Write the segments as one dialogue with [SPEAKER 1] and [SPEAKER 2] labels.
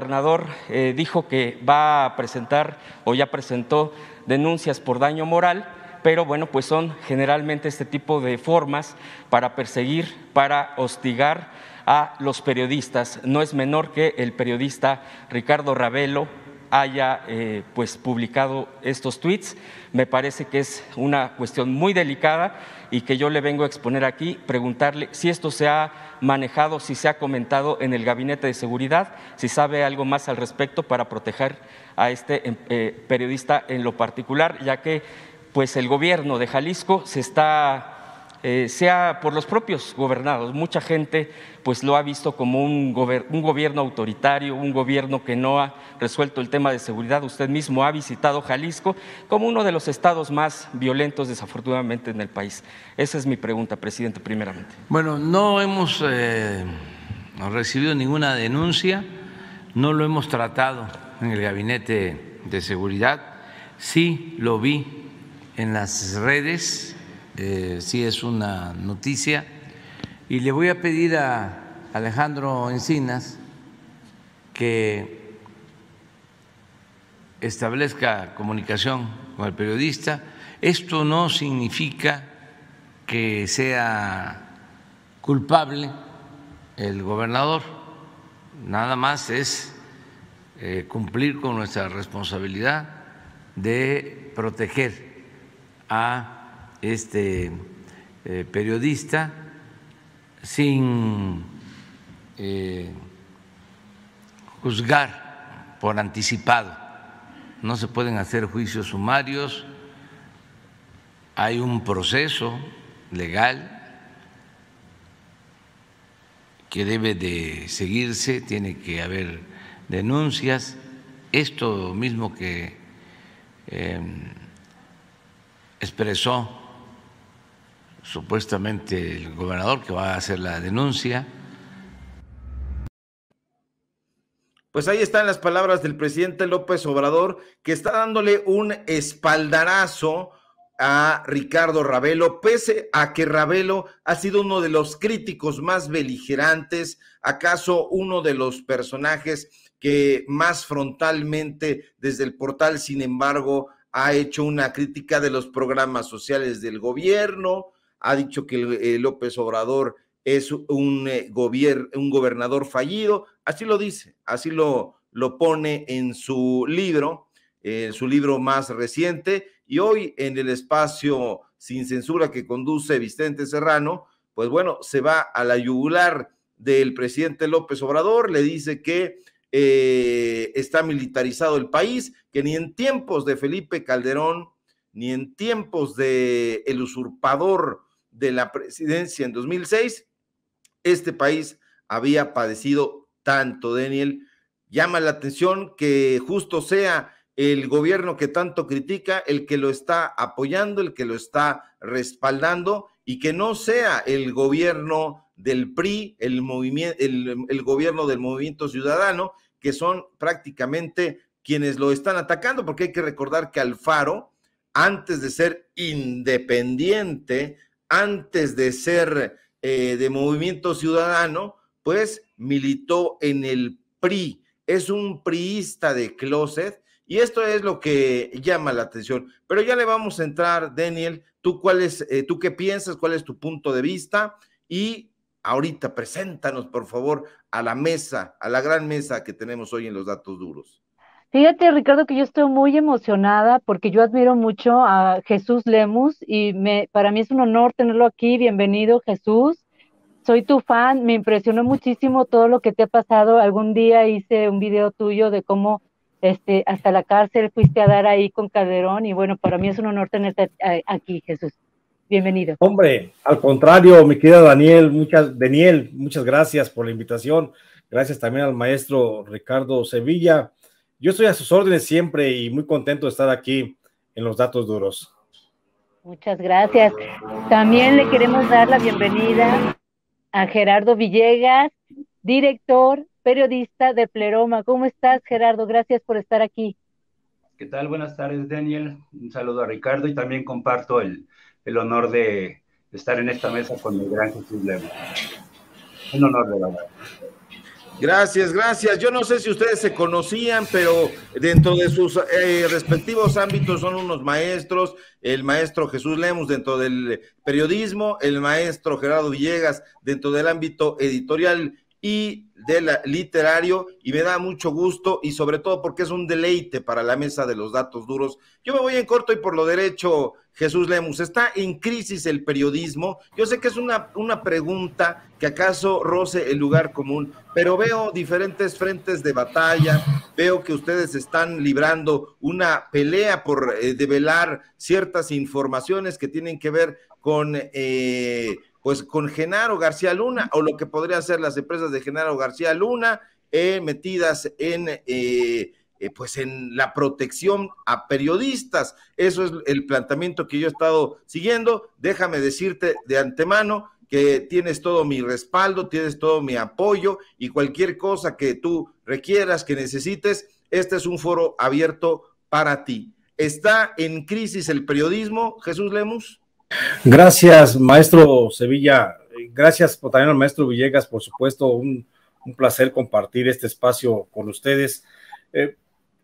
[SPEAKER 1] gobernador eh, dijo que va a presentar o ya presentó denuncias por daño moral, pero bueno, pues son generalmente este tipo de formas para perseguir, para hostigar a los periodistas. No es menor que el periodista Ricardo Ravelo haya eh, pues publicado estos tweets. Me parece que es una cuestión muy delicada y que yo le vengo a exponer aquí, preguntarle si esto se ha manejado, si se ha comentado en el Gabinete de Seguridad, si sabe algo más al respecto para proteger a este em, eh, periodista en lo particular, ya que pues el gobierno de Jalisco se está eh, sea por los propios gobernados. Mucha gente pues lo ha visto como un, un, gobierno autoritario, un gobierno que no ha resuelto el tema de seguridad. Usted mismo ha visitado Jalisco como uno de los estados más violentos desafortunadamente en el país. Esa es mi pregunta, presidente, primeramente.
[SPEAKER 2] Bueno, no hemos eh, recibido ninguna denuncia, no lo hemos tratado en el gabinete de seguridad. Sí lo vi en las redes si eh, sí es una noticia. Y le voy a pedir a Alejandro Encinas que establezca comunicación con el periodista. Esto no significa que sea culpable el gobernador, nada más es eh, cumplir con nuestra responsabilidad de proteger a este eh, periodista sin eh, juzgar por anticipado. No se pueden hacer juicios sumarios, hay un proceso legal que debe de seguirse, tiene que haber denuncias, esto mismo que em, expresó supuestamente el gobernador que va a hacer la denuncia.
[SPEAKER 3] Pues ahí están las palabras del presidente López Obrador, que está dándole un espaldarazo a Ricardo Ravelo, pese a que Ravelo ha sido uno de los críticos más beligerantes, acaso uno de los personajes que más frontalmente desde el portal, sin embargo, ha hecho una crítica de los programas sociales del gobierno, ha dicho que eh, López Obrador es un, eh, un gobernador fallido, así lo dice, así lo, lo pone en su libro, en eh, su libro más reciente, y hoy en el espacio sin censura que conduce Vicente Serrano, pues bueno, se va a la yugular del presidente López Obrador, le dice que está militarizado el país, que ni en tiempos de Felipe Calderón, ni en tiempos de el usurpador de la presidencia en 2006, este país había padecido tanto, Daniel. Llama la atención que justo sea el gobierno que tanto critica, el que lo está apoyando, el que lo está respaldando y que no sea el gobierno del PRI, el, gobierno del movimiento ciudadano, que son prácticamente quienes lo están atacando, porque hay que recordar que Alfaro, antes de ser independiente, antes de ser eh, de Movimiento Ciudadano, pues militó en el PRI. Es un priista de closet y esto es lo que llama la atención. Pero ya le vamos a entrar, Daniel, tú cuál es, eh, tú qué piensas, cuál es tu punto de vista y ahorita preséntanos, por favor, a la mesa, a la gran mesa que tenemos hoy en los datos duros.
[SPEAKER 4] Fíjate, Ricardo, que yo estoy muy emocionada porque yo admiro mucho a Jesús Lemus y me, para mí es un honor tenerlo aquí. Bienvenido, Jesús. Soy tu fan, me impresionó muchísimo todo lo que te ha pasado. Algún día hice un video tuyo de cómo este, hasta la cárcel fuiste a dar ahí con Calderón y bueno, para mí es un honor tenerte aquí, Jesús. Bienvenido.
[SPEAKER 5] Hombre, al contrario, mi querida Daniel, Daniel, muchas gracias por la invitación. Gracias también al maestro Ricardo Sevilla. Yo estoy a sus órdenes siempre y muy contento de estar aquí en los datos duros.
[SPEAKER 4] Muchas gracias. También le queremos dar la bienvenida a Gerardo Villegas, director, periodista de Pleroma. ¿Cómo estás, Gerardo? Gracias por estar aquí.
[SPEAKER 6] ¿Qué tal? Buenas tardes, Daniel. Un saludo a Ricardo y también comparto el, honor de estar en esta mesa con el gran Jesús Lema. Un honor de verdad. Gracias, gracias. Yo no sé si ustedes se conocían,
[SPEAKER 3] pero dentro de sus eh, respectivos ámbitos son unos maestros, el maestro Jesús Lemus dentro del periodismo, el maestro Gerardo Villegas dentro del ámbito editorial y del literario y me da mucho gusto y sobre todo porque es un deleite para la mesa de los datos duros. Yo me voy en corto y por lo derecho, Jesús Lemus, está en crisis el periodismo. Yo sé que es una, una pregunta que acaso roce el lugar común, pero veo diferentes frentes de batalla, veo que ustedes están librando una pelea por eh, develar ciertas informaciones que tienen que ver con... Eh, pues con Genaro García Luna o lo que podrían ser las empresas de Genaro García Luna eh, metidas en eh, eh, pues en la protección a periodistas. Eso es el planteamiento que yo he estado siguiendo. Déjame decirte de antemano que tienes todo mi respaldo, tienes todo mi apoyo y cualquier cosa que tú requieras, que necesites, este es un foro abierto para ti. ¿Está en crisis el periodismo, Jesús Lemus?
[SPEAKER 5] Gracias, maestro Sevilla. Gracias también al maestro Villegas, por supuesto, un, placer compartir este espacio con ustedes. Eh,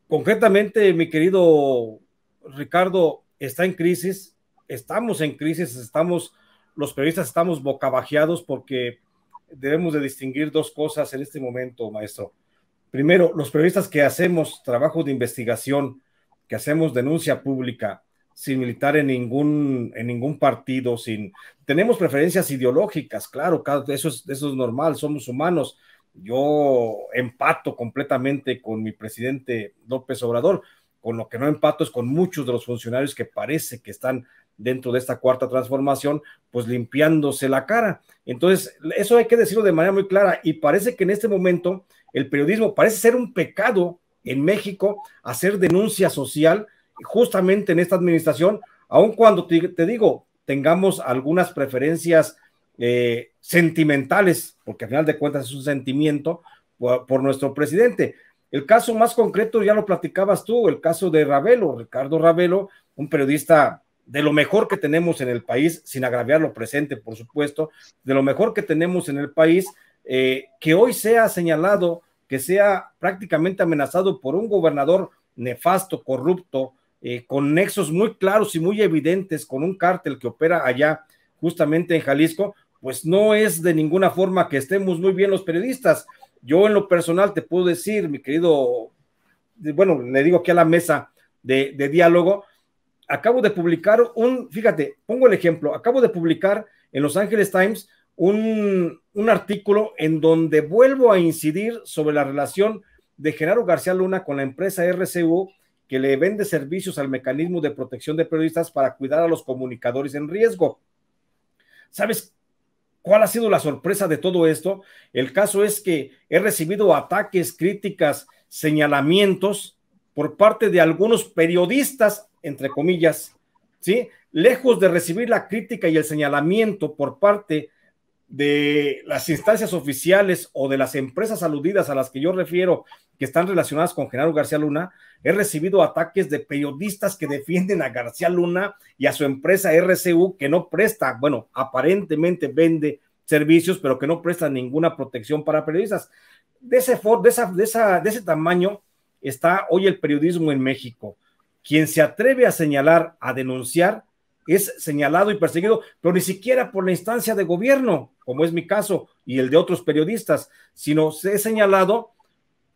[SPEAKER 5] concretamente, mi querido Ricardo, está en crisis, estamos en crisis, estamos, los periodistas estamos bocabajeados porque debemos de distinguir dos cosas en este momento, maestro. Primero, los periodistas que hacemos trabajo de investigación, que hacemos denuncia pública, sin militar en ningún, en ningún partido, sin... Tenemos preferencias ideológicas, claro, eso es, eso es normal, somos humanos. Yo empato completamente con mi presidente López Obrador, con lo que no empato es con muchos de los funcionarios que parece que están dentro de esta cuarta transformación, pues limpiándose la cara. Entonces, eso hay que decirlo de manera muy clara y parece que en este momento el periodismo parece ser un pecado en México hacer denuncia social justamente en esta administración, aun cuando te, digo, tengamos algunas preferencias eh, sentimentales, porque al final de cuentas es un sentimiento por, nuestro presidente. El caso más concreto ya lo platicabas tú, el caso de Ravelo, Ricardo Ravelo, un periodista de lo mejor que tenemos en el país, sin agraviar lo presente, por supuesto, de lo mejor que tenemos en el país, eh, que hoy sea señalado, que sea prácticamente amenazado por un gobernador nefasto, corrupto, eh, con nexos muy claros y muy evidentes con un cártel que opera allá justamente en Jalisco, pues no es de ninguna forma que estemos muy bien los periodistas. Yo en lo personal te puedo decir, mi querido, bueno, le digo aquí a la mesa de, diálogo, acabo de publicar un, fíjate, pongo el ejemplo, acabo de publicar en Los Ángeles Times un, un, artículo en donde vuelvo a incidir sobre la relación de Gerardo García Luna con la empresa RCU que le vende servicios al mecanismo de protección de periodistas para cuidar a los comunicadores en riesgo. ¿Sabes cuál ha sido la sorpresa de todo esto? El caso es que he recibido ataques, críticas, señalamientos por parte de algunos periodistas, entre comillas, ¿sí? Lejos de recibir la crítica y el señalamiento por parte de las instancias oficiales o de las empresas aludidas a las que yo refiero que están relacionadas con Genaro García Luna, he recibido ataques de periodistas que defienden a García Luna y a su empresa RCU que no presta, bueno, aparentemente vende servicios, pero que no presta ninguna protección para periodistas. De ese, de de ese tamaño está hoy el periodismo en México. Quien se atreve a señalar, a denunciar, es señalado y perseguido, pero ni siquiera por la instancia de gobierno, como es mi caso y el de otros periodistas, sino se ha señalado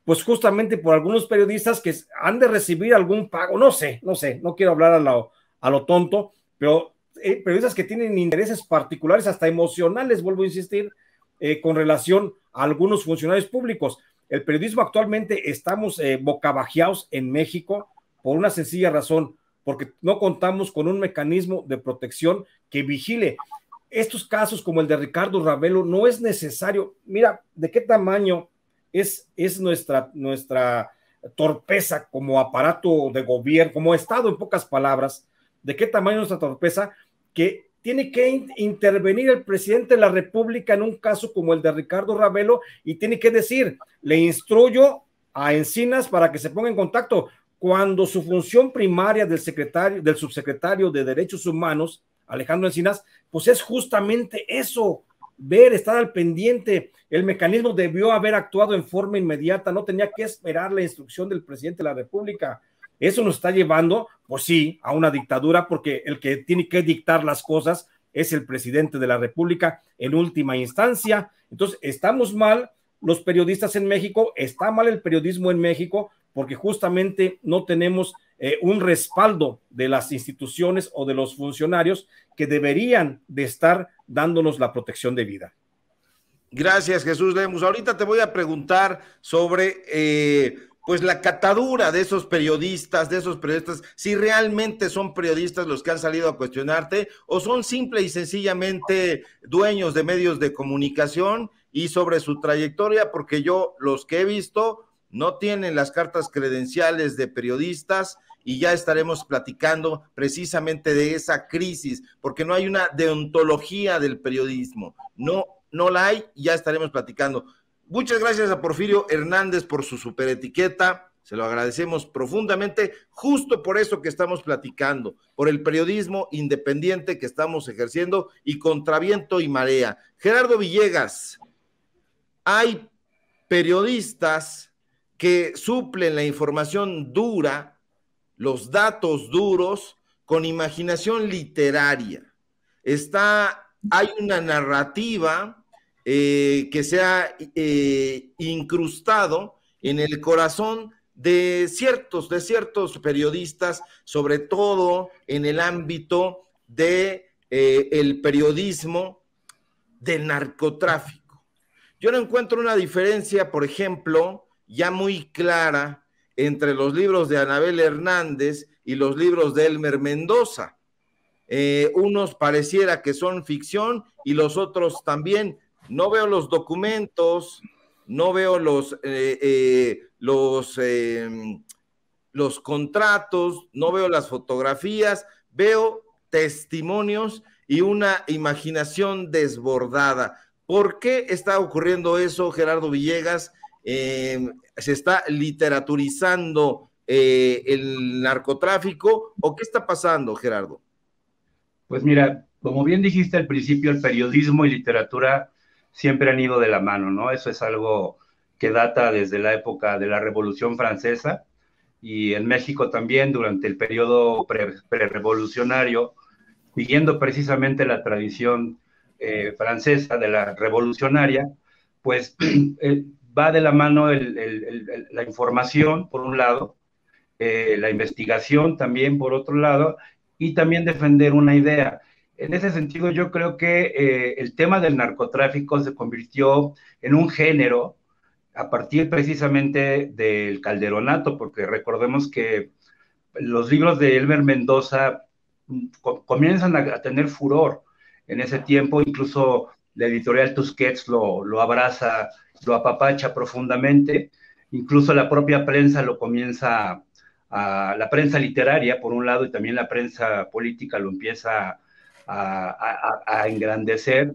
[SPEAKER 5] pues justamente por algunos periodistas que han de recibir algún pago, no sé, no sé, no quiero hablar a lo, a lo tonto, pero eh, periodistas que tienen intereses particulares, hasta emocionales, vuelvo a insistir, eh, con relación a algunos funcionarios públicos. El periodismo actualmente estamos eh, bocabajeados en México por una sencilla razón, porque no contamos con un mecanismo de protección que vigile. Estos casos como el de Ricardo Ravelo no es necesario. Mira, de qué tamaño es, es nuestra, nuestra torpeza como aparato de gobierno, como Estado en pocas palabras, de qué tamaño nuestra torpeza que tiene que intervenir el presidente de la República en un caso como el de Ricardo Ravelo y tiene que decir, le instruyo a Encinas para que se ponga en contacto cuando su función primaria del secretario, del subsecretario de Derechos Humanos, Alejandro Encinas, pues es justamente eso, ver, estar al pendiente. El mecanismo debió haber actuado en forma inmediata, no tenía que esperar la instrucción del presidente de la República. Eso nos está llevando, pues sí, a una dictadura, porque el que tiene que dictar las cosas es el presidente de la República en última instancia. Entonces, estamos mal los periodistas en México, está mal el periodismo en México, porque justamente no tenemos eh, un respaldo de las instituciones o de los funcionarios que deberían de estar dándonos la protección de vida. Gracias, Jesús Lemus. Ahorita te voy a preguntar sobre eh, pues la
[SPEAKER 3] catadura de esos periodistas, de esos periodistas, si realmente son periodistas los que han salido a cuestionarte o son simple y sencillamente dueños de medios de comunicación y sobre su trayectoria, porque yo los que he visto no tienen las cartas credenciales de periodistas y ya estaremos platicando precisamente de esa crisis, porque no hay una deontología del periodismo, no, no la hay, ya estaremos platicando. Muchas gracias a Porfirio Hernández por su superetiqueta, se lo agradecemos profundamente, justo por eso que estamos platicando, por el periodismo independiente que estamos ejerciendo y contra viento y marea. Gerardo Villegas, hay periodistas que suplen la información dura, los datos duros, con imaginación literaria. Está, hay una narrativa eh, que se ha eh, incrustado en el corazón de ciertos, de ciertos periodistas, sobre todo en el ámbito de eh, el periodismo del narcotráfico. Yo no encuentro una diferencia, por ejemplo, ya muy clara entre los libros de Anabel Hernández y los libros de Elmer Mendoza. Eh, unos pareciera que son ficción y los otros también. No veo los documentos, no veo los, eh, eh, los, em, los contratos, no veo las fotografías, veo testimonios y una imaginación desbordada. ¿Por qué está ocurriendo eso, Gerardo Villegas? Em, se está literaturizando eh, el narcotráfico o qué está pasando, Gerardo?
[SPEAKER 6] Pues mira, como bien dijiste al principio, el periodismo y literatura siempre han ido de la mano, ¿no? Eso es algo que data desde la época de la Revolución Francesa y en México también durante el periodo prerevolucionario, revolucionario siguiendo precisamente la tradición eh, francesa de la revolucionaria, pues eh, va de la mano la información, por un lado, eh, la investigación también, por otro lado, y también defender una idea. En ese sentido, yo creo que eh, el tema del narcotráfico se convirtió en un género a partir precisamente del calderonato, porque recordemos que los libros de Elmer Mendoza mm, comienzan a, tener furor en ese tiempo, incluso la editorial Tusquets lo, lo abraza, lo apapacha profundamente, incluso la propia prensa lo comienza, a, la prensa literaria por un lado y también la prensa política lo empieza a, engrandecer.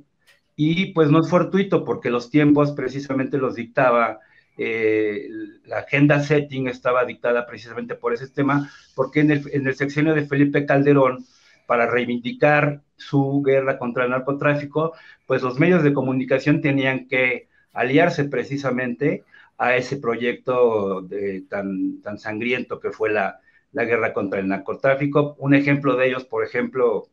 [SPEAKER 6] Y pues no es fortuito porque los tiempos precisamente los dictaba eh, la agenda setting estaba dictada precisamente por ese tema, porque en el, en el sexenio de Felipe Calderón, para reivindicar su guerra contra el narcotráfico, pues los medios de comunicación tenían que aliarse precisamente a ese proyecto tan, tan sangriento que fue la, guerra contra el narcotráfico. Un ejemplo de ellos, por ejemplo,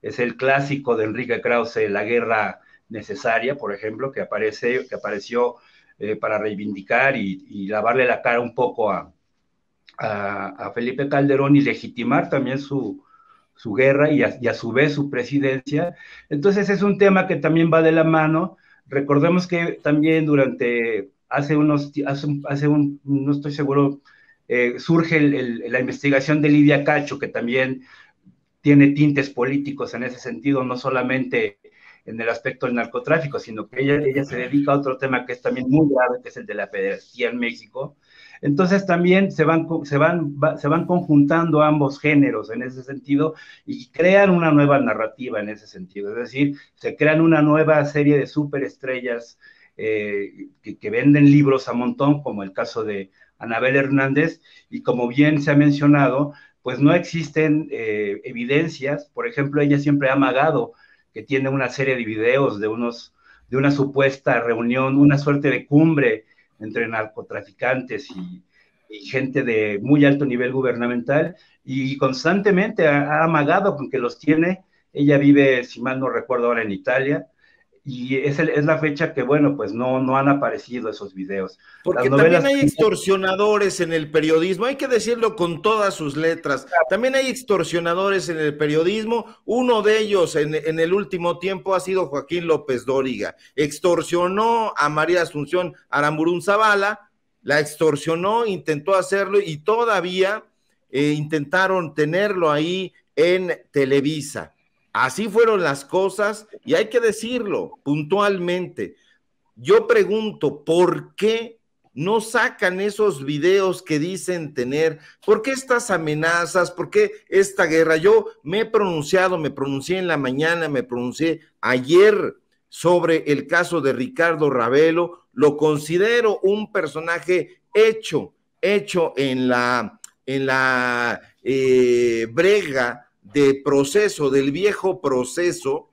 [SPEAKER 6] es el clásico de Enrique Krause, La guerra necesaria, por ejemplo, que, aparece, que apareció eh, para reivindicar y, lavarle la cara un poco a Felipe Calderón y legitimar también su, su guerra y a, su vez su presidencia. Entonces es un tema que también va de la mano. Recordemos que también durante hace unos, hace, hace un, no estoy seguro, eh, surge la investigación de Lidia Cacho, que también tiene tintes políticos en ese sentido, no solamente en el aspecto del narcotráfico, sino que ella, ella se dedica a otro tema que es también muy grave, que es el de la pederastía en México, entonces también se van, van, se van conjuntando ambos géneros en ese sentido y crean una nueva narrativa en ese sentido. Es decir, se crean una nueva serie de superestrellas eh, que, venden libros a montón, como el caso de Anabel Hernández, y como bien se ha mencionado, pues no existen eh, evidencias. Por ejemplo, ella siempre ha amagado que tiene una serie de videos de unos de una supuesta reunión, una suerte de cumbre entre narcotraficantes y, gente de muy alto nivel gubernamental y constantemente ha, amagado con que los tiene. Ella vive, si mal no recuerdo, ahora en Italia y es, es la fecha que, bueno, pues no, no han aparecido esos videos. Porque también hay extorsionadores en el periodismo,
[SPEAKER 3] hay que decirlo con todas sus letras. También hay extorsionadores en el periodismo. Uno de ellos en, el último tiempo ha sido Joaquín López Dóriga. Extorsionó a María Asunción Aramburún Zavala, la extorsionó, intentó hacerlo y todavía eh, intentaron tenerlo ahí en Televisa. Así fueron las cosas y hay que decirlo puntualmente. Yo pregunto, ¿por qué no sacan esos videos que dicen tener? ¿Por qué estas amenazas? ¿Por qué esta guerra? Yo me he pronunciado, me pronuncié en la mañana, me pronuncié ayer sobre el caso de Ricardo Ravelo. Lo considero un personaje hecho, hecho en la, en la eh, brega de proceso, del viejo proceso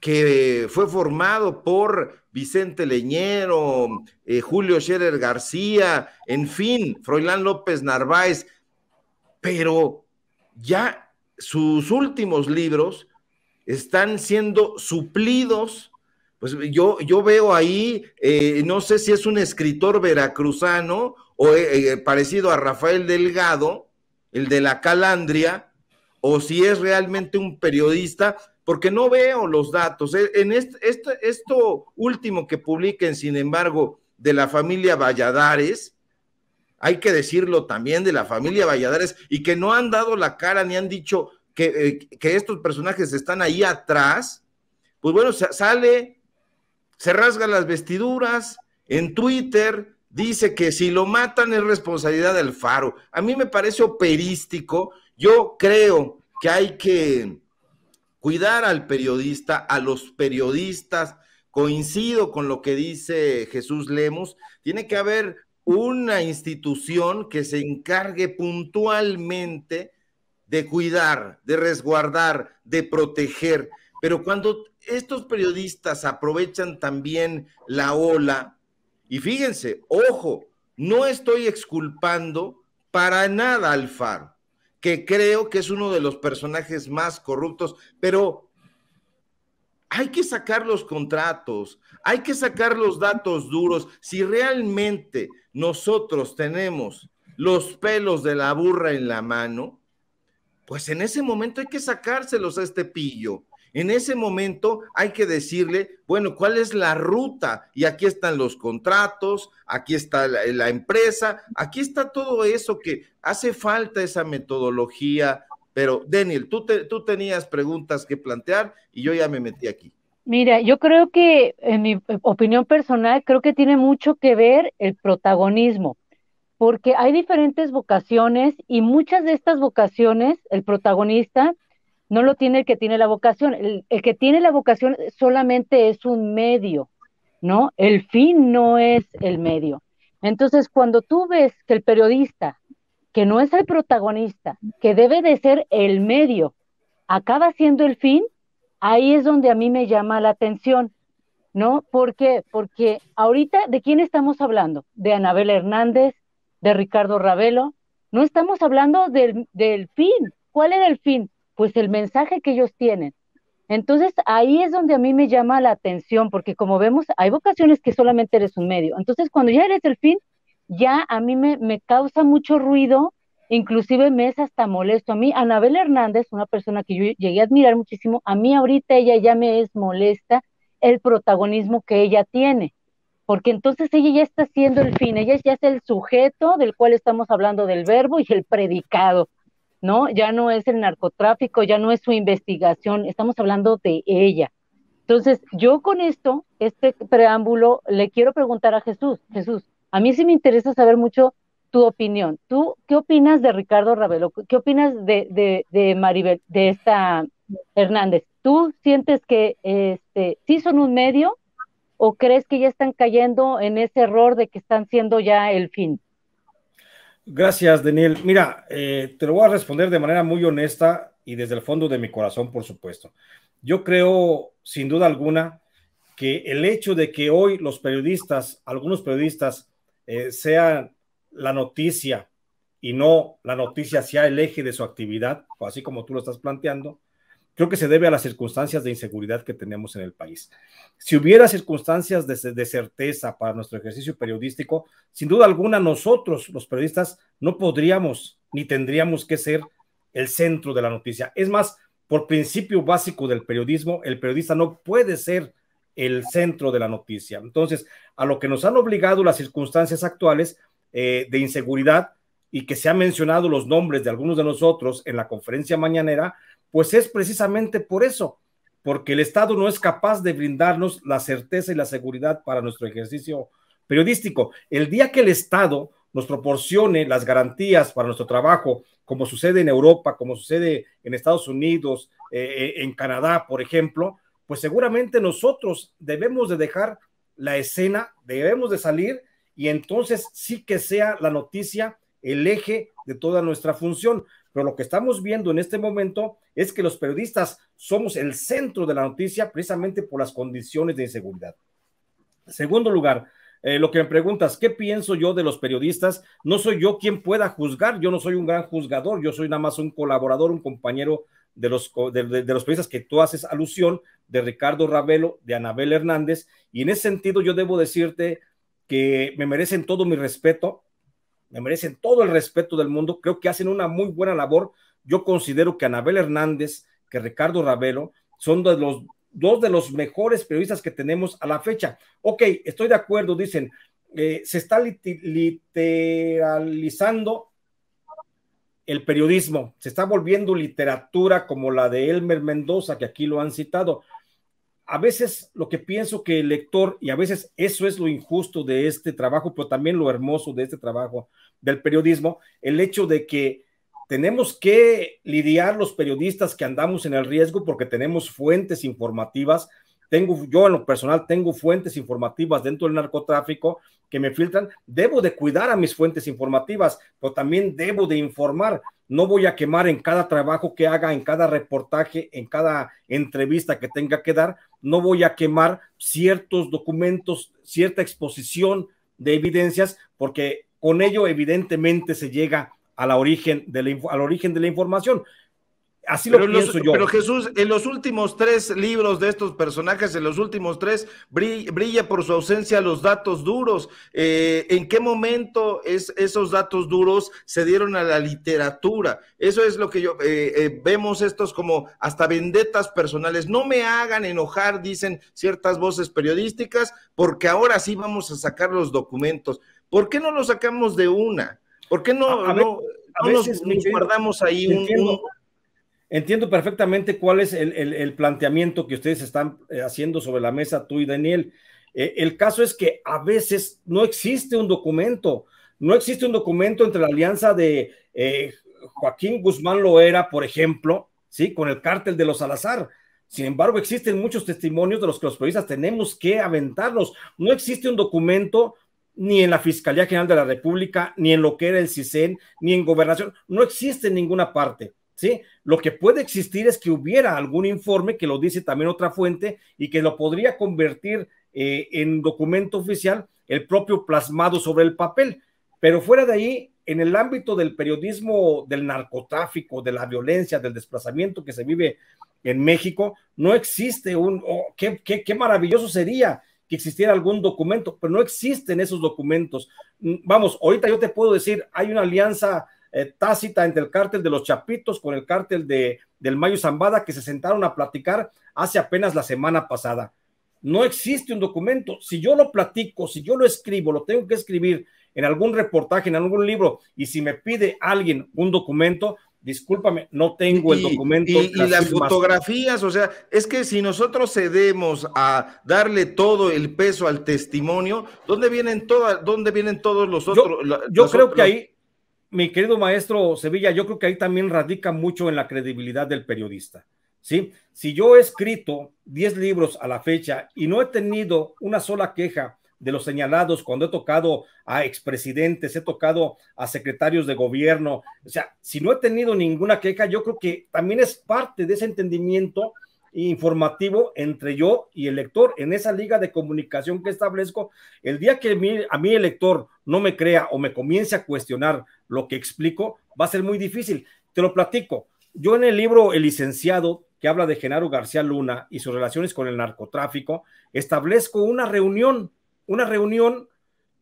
[SPEAKER 3] que eh, fue formado por Vicente Leñero, eh, Julio Scherer García, en fin, Froilán López Narváez, pero ya sus últimos libros están siendo suplidos. Pues yo, yo veo ahí, eh, no sé si es un escritor veracruzano o parecido a Rafael Delgado, el de la Calandria, o si es realmente un periodista, porque no veo los datos. E, en este, esto último que publiquen, sin embargo, de la familia Valladares, hay que decirlo también de la familia Valladares, y que no han dado la cara ni han dicho que, eh, que estos personajes están ahí atrás, pues bueno, sale, se rasga las vestiduras en Twitter, dice que si lo matan es responsabilidad del Faro. A mí me parece operístico yo creo que hay que cuidar al periodista, a los periodistas. Coincido con lo que dice Jesús Lemos. Tiene que haber una institución que se encargue puntualmente de cuidar, de resguardar, de proteger. Pero cuando estos periodistas aprovechan también la ola, y fíjense, ojo, no estoy exculpando para nada al FARC, que creo que es uno de los personajes más corruptos, pero hay que sacar los contratos, hay que sacar los datos duros. Si realmente nosotros tenemos los pelos de la burra en la mano, pues en ese momento hay que sacárselos a este pillo. En ese momento hay que decirle, bueno, ¿cuál es la ruta? Y aquí están los contratos, aquí está la, empresa, aquí está todo eso que hace falta esa metodología. Pero, Daniel, tú, tú tenías preguntas que plantear y yo ya me metí aquí.
[SPEAKER 4] Mira, yo creo que, en mi opinión personal, creo que tiene mucho que ver el protagonismo, porque hay diferentes vocaciones y muchas de estas vocaciones, el protagonista no lo tiene el que tiene la vocación. El, que tiene la vocación solamente es un medio, ¿no? El fin no es el medio. Entonces, cuando tú ves que el periodista, que no es el protagonista, que debe de ser el medio, acaba siendo el fin, ahí es donde a mí me llama la atención, ¿no? ¿Por qué? Porque ahorita, ¿de quién estamos hablando? De Anabel Hernández, de Ricardo Ravelo. No estamos hablando del, del fin. ¿Cuál era el fin? pues el mensaje que ellos tienen. Entonces ahí es donde a mí me llama la atención, porque como vemos, hay vocaciones que solamente eres un medio. Entonces cuando ya eres el fin, ya a mí me, me causa mucho ruido, inclusive me es hasta molesto. A mí, Anabel Hernández, una persona que yo llegué a admirar muchísimo, a mí ahorita ella ya me es molesta el protagonismo que ella tiene, porque entonces ella ya está siendo el fin, ella ya es el sujeto del cual estamos hablando del verbo y el predicado. ¿no? Ya no es el narcotráfico, ya no es su investigación, estamos hablando de ella. Entonces, yo con esto, este preámbulo, le quiero preguntar a Jesús, Jesús, a mí sí me interesa saber mucho tu opinión. ¿Tú qué opinas de Ricardo Ravelo? ¿Qué opinas de, de, de Maribel, de esta Hernández? ¿Tú sientes que este, sí son un medio o crees que ya están cayendo en ese error de que están siendo ya el fin?
[SPEAKER 5] Gracias, Daniel. Mira, eh, te lo voy a responder de manera muy honesta y desde el fondo de mi corazón, por supuesto. Yo creo, sin duda alguna, que el hecho de que hoy los periodistas, algunos periodistas, eh, sean la noticia y no la noticia sea el eje de su actividad, así como tú lo estás planteando, Creo que se debe a las circunstancias de inseguridad que tenemos en el país. Si hubiera circunstancias de, certeza para nuestro ejercicio periodístico, sin duda alguna nosotros, los periodistas, no podríamos ni tendríamos que ser el centro de la noticia. Es más, por principio básico del periodismo, el periodista no puede ser el centro de la noticia. Entonces, a lo que nos han obligado las circunstancias actuales eh, de inseguridad y que se han mencionado los nombres de algunos de nosotros en la conferencia mañanera, pues es precisamente por eso, porque el Estado no es capaz de brindarnos la certeza y la seguridad para nuestro ejercicio periodístico. El día que el Estado nos proporcione las garantías para nuestro trabajo, como sucede en Europa, como sucede en Estados Unidos, eh, eh, en Canadá, por ejemplo, pues seguramente nosotros debemos de dejar la escena, debemos de salir y entonces sí que sea la noticia el eje de toda nuestra función pero lo que estamos viendo en este momento es que los periodistas somos el centro de la noticia precisamente por las condiciones de inseguridad. segundo lugar, eh, lo que me preguntas, ¿qué pienso yo de los periodistas? No soy yo quien pueda juzgar, yo no soy un gran juzgador, yo soy nada más un colaborador, un compañero de los, de, de los periodistas que tú haces alusión, de Ricardo Ravelo, de Anabel Hernández, y en ese sentido yo debo decirte que me merecen todo mi respeto, me merecen todo el respeto del mundo, creo que hacen una muy buena labor. Yo considero que Anabel Hernández, que Ricardo Ravelo, son de los dos de los mejores periodistas que tenemos a la fecha. Ok, estoy de acuerdo, dicen, eh, se está literalizando el periodismo, se está volviendo literatura como la de Elmer Mendoza, que aquí lo han citado a veces lo que pienso que el lector, y a veces eso es lo injusto de este trabajo, pero también lo hermoso de este trabajo del periodismo, el hecho de que tenemos que lidiar los periodistas que andamos en el riesgo porque tenemos fuentes informativas. Tengo, yo en lo personal tengo fuentes informativas dentro del narcotráfico que me filtran. Debo de cuidar a mis fuentes informativas, pero también debo de informar. No voy a quemar en cada trabajo que haga, en cada reportaje, en cada entrevista que tenga que dar, no voy a quemar ciertos documentos, cierta exposición de evidencias, porque con ello evidentemente se llega a la origen de la, al origen de la información. Así pero lo pienso yo. Pero Jesús, en los últimos tres libros de estos personajes, en los últimos tres, brilla por su
[SPEAKER 3] ausencia los datos duros. Eh, ¿En qué momento es, esos datos duros se dieron a la literatura? Eso es lo que yo eh, eh, vemos estos como hasta vendetas personales. No me hagan enojar, dicen ciertas voces periodísticas, porque ahora sí vamos a sacar los documentos. ¿Por qué no los sacamos de una? ¿Por qué no, no, guardamos ahí un
[SPEAKER 5] Entiendo perfectamente cuál es el, planteamiento que ustedes están eh, haciendo sobre la mesa, tú y Daniel. Eh, el caso es que a veces no existe un documento, no existe un documento entre la alianza de eh, Joaquín Guzmán Loera, por ejemplo, ¿sí? con el cártel de los Salazar. Sin embargo, existen muchos testimonios de los que los periodistas tenemos que aventarnos. No existe un documento ni en la Fiscalía General de la República, ni en lo que era el CISEN, ni en Gobernación. No existe en ninguna parte. ¿sí? Lo que puede existir es que hubiera algún informe que lo dice también otra fuente y que lo podría convertir eh, en documento oficial el propio plasmado sobre el papel. Pero fuera de ahí, en el ámbito del periodismo del narcotráfico, de la violencia, del desplazamiento que se vive en México, no existe un, oh, qué, qué maravilloso sería que existiera algún documento, pero no existen esos documentos. Mm, vamos, ahorita yo te puedo decir, hay una alianza eh, tácita entre el cártel de los Chapitos con el cártel de, del Mayo Zambada que se sentaron a platicar hace apenas la semana pasada. No existe un documento. Si yo lo platico, si yo lo escribo, lo tengo que escribir en algún reportaje, en algún libro, y si me pide alguien un documento, discúlpame, no tengo el documento. Y, las, fotografías,
[SPEAKER 3] o sea, es que si nosotros cedemos a darle todo el peso al
[SPEAKER 5] testimonio, ¿dónde vienen, dónde vienen todos los otros? Yo, creo que ahí, mi querido maestro Sevilla, yo creo que ahí también radica mucho en la credibilidad del periodista. ¿sí? Si yo he escrito 10 libros a la fecha y no he tenido una sola queja de los señalados cuando he tocado a expresidentes, he tocado a secretarios de gobierno, o sea, si no he tenido ninguna queja, yo creo que también es parte de ese entendimiento informativo entre yo y el lector en esa liga de comunicación que establezco. El día que a mí el lector no me crea o me comience a cuestionar lo que explico, va a ser muy difícil. Te lo platico. Yo en el libro El licenciado, que habla de Genaro García Luna y sus relaciones con el narcotráfico, establezco una reunión, una reunión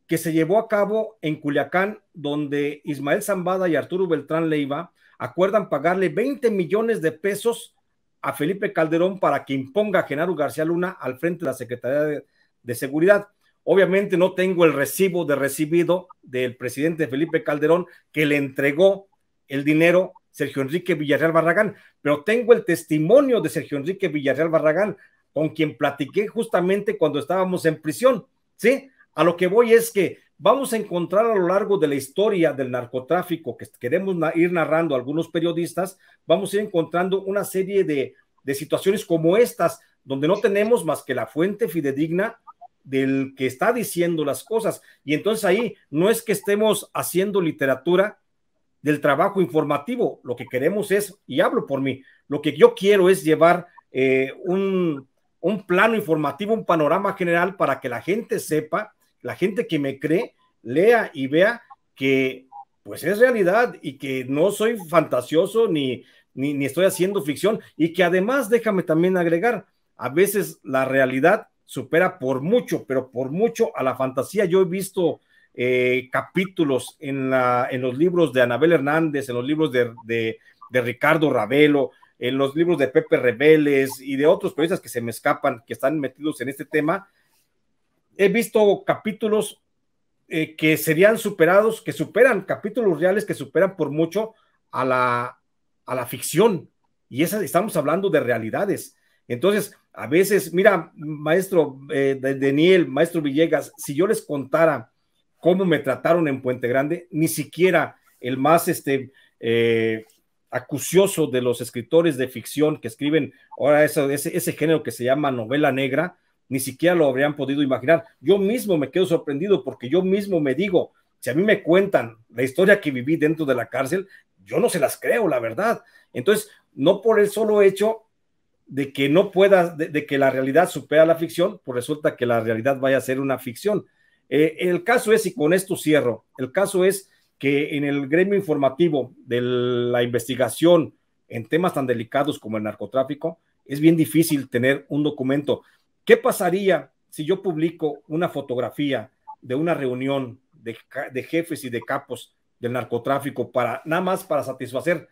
[SPEAKER 5] que se llevó a cabo en Culiacán, donde Ismael Zambada y Arturo Beltrán Leiva acuerdan pagarle 20 millones de pesos a Felipe Calderón para que imponga a Genaro García Luna al frente de la Secretaría de, Seguridad. Obviamente no tengo el recibo de recibido del presidente Felipe Calderón que le entregó el dinero Sergio Enrique Villarreal Barragán, pero tengo el testimonio de Sergio Enrique Villarreal Barragán, con quien platiqué justamente cuando estábamos en prisión, ¿sí? A lo que voy es que vamos a encontrar a lo largo de la historia del narcotráfico que queremos ir narrando algunos periodistas, vamos a ir encontrando una serie de, situaciones como estas, donde no tenemos más que la fuente fidedigna del que está diciendo las cosas. Y entonces ahí no es que estemos haciendo literatura del trabajo informativo, lo que queremos es, y hablo por mí, lo que yo quiero es llevar eh, un plano informativo, un panorama general para que la gente sepa la gente que me cree lea y vea que pues es realidad y que no soy fantasioso ni, ni, estoy haciendo ficción y que además déjame también agregar, a veces la realidad supera por mucho, pero por mucho a la fantasía. Yo he visto eh, capítulos en, la, en los libros de Anabel Hernández, en los libros de, Ricardo Ravelo, en los libros de Pepe Rebeles y de otros periodistas que se me escapan, que están metidos en este tema, he visto capítulos eh, que serían superados, que superan capítulos reales, que superan por mucho a la, a la ficción. Y estamos hablando de realidades. Entonces, a veces, mira, maestro eh, Daniel, maestro Villegas, si yo les contara cómo me trataron en Puente Grande, ni siquiera el más este, eh, acucioso de los escritores de ficción que escriben ahora ese, ese género que se llama novela negra, ni siquiera lo habrían podido imaginar. Yo mismo me quedo sorprendido porque yo mismo me digo, si a mí me cuentan la historia que viví dentro de la cárcel, yo no se las creo, la verdad. Entonces, no por el solo hecho de que no pueda, de, que la realidad supera la ficción, pues resulta que la realidad vaya a ser una ficción. Eh, el caso es, y con esto cierro, el caso es que en el gremio informativo de la investigación en temas tan delicados como el narcotráfico, es bien difícil tener un documento. ¿Qué pasaría si yo publico una fotografía de una reunión de, jefes y de capos del narcotráfico para nada más para satisfacer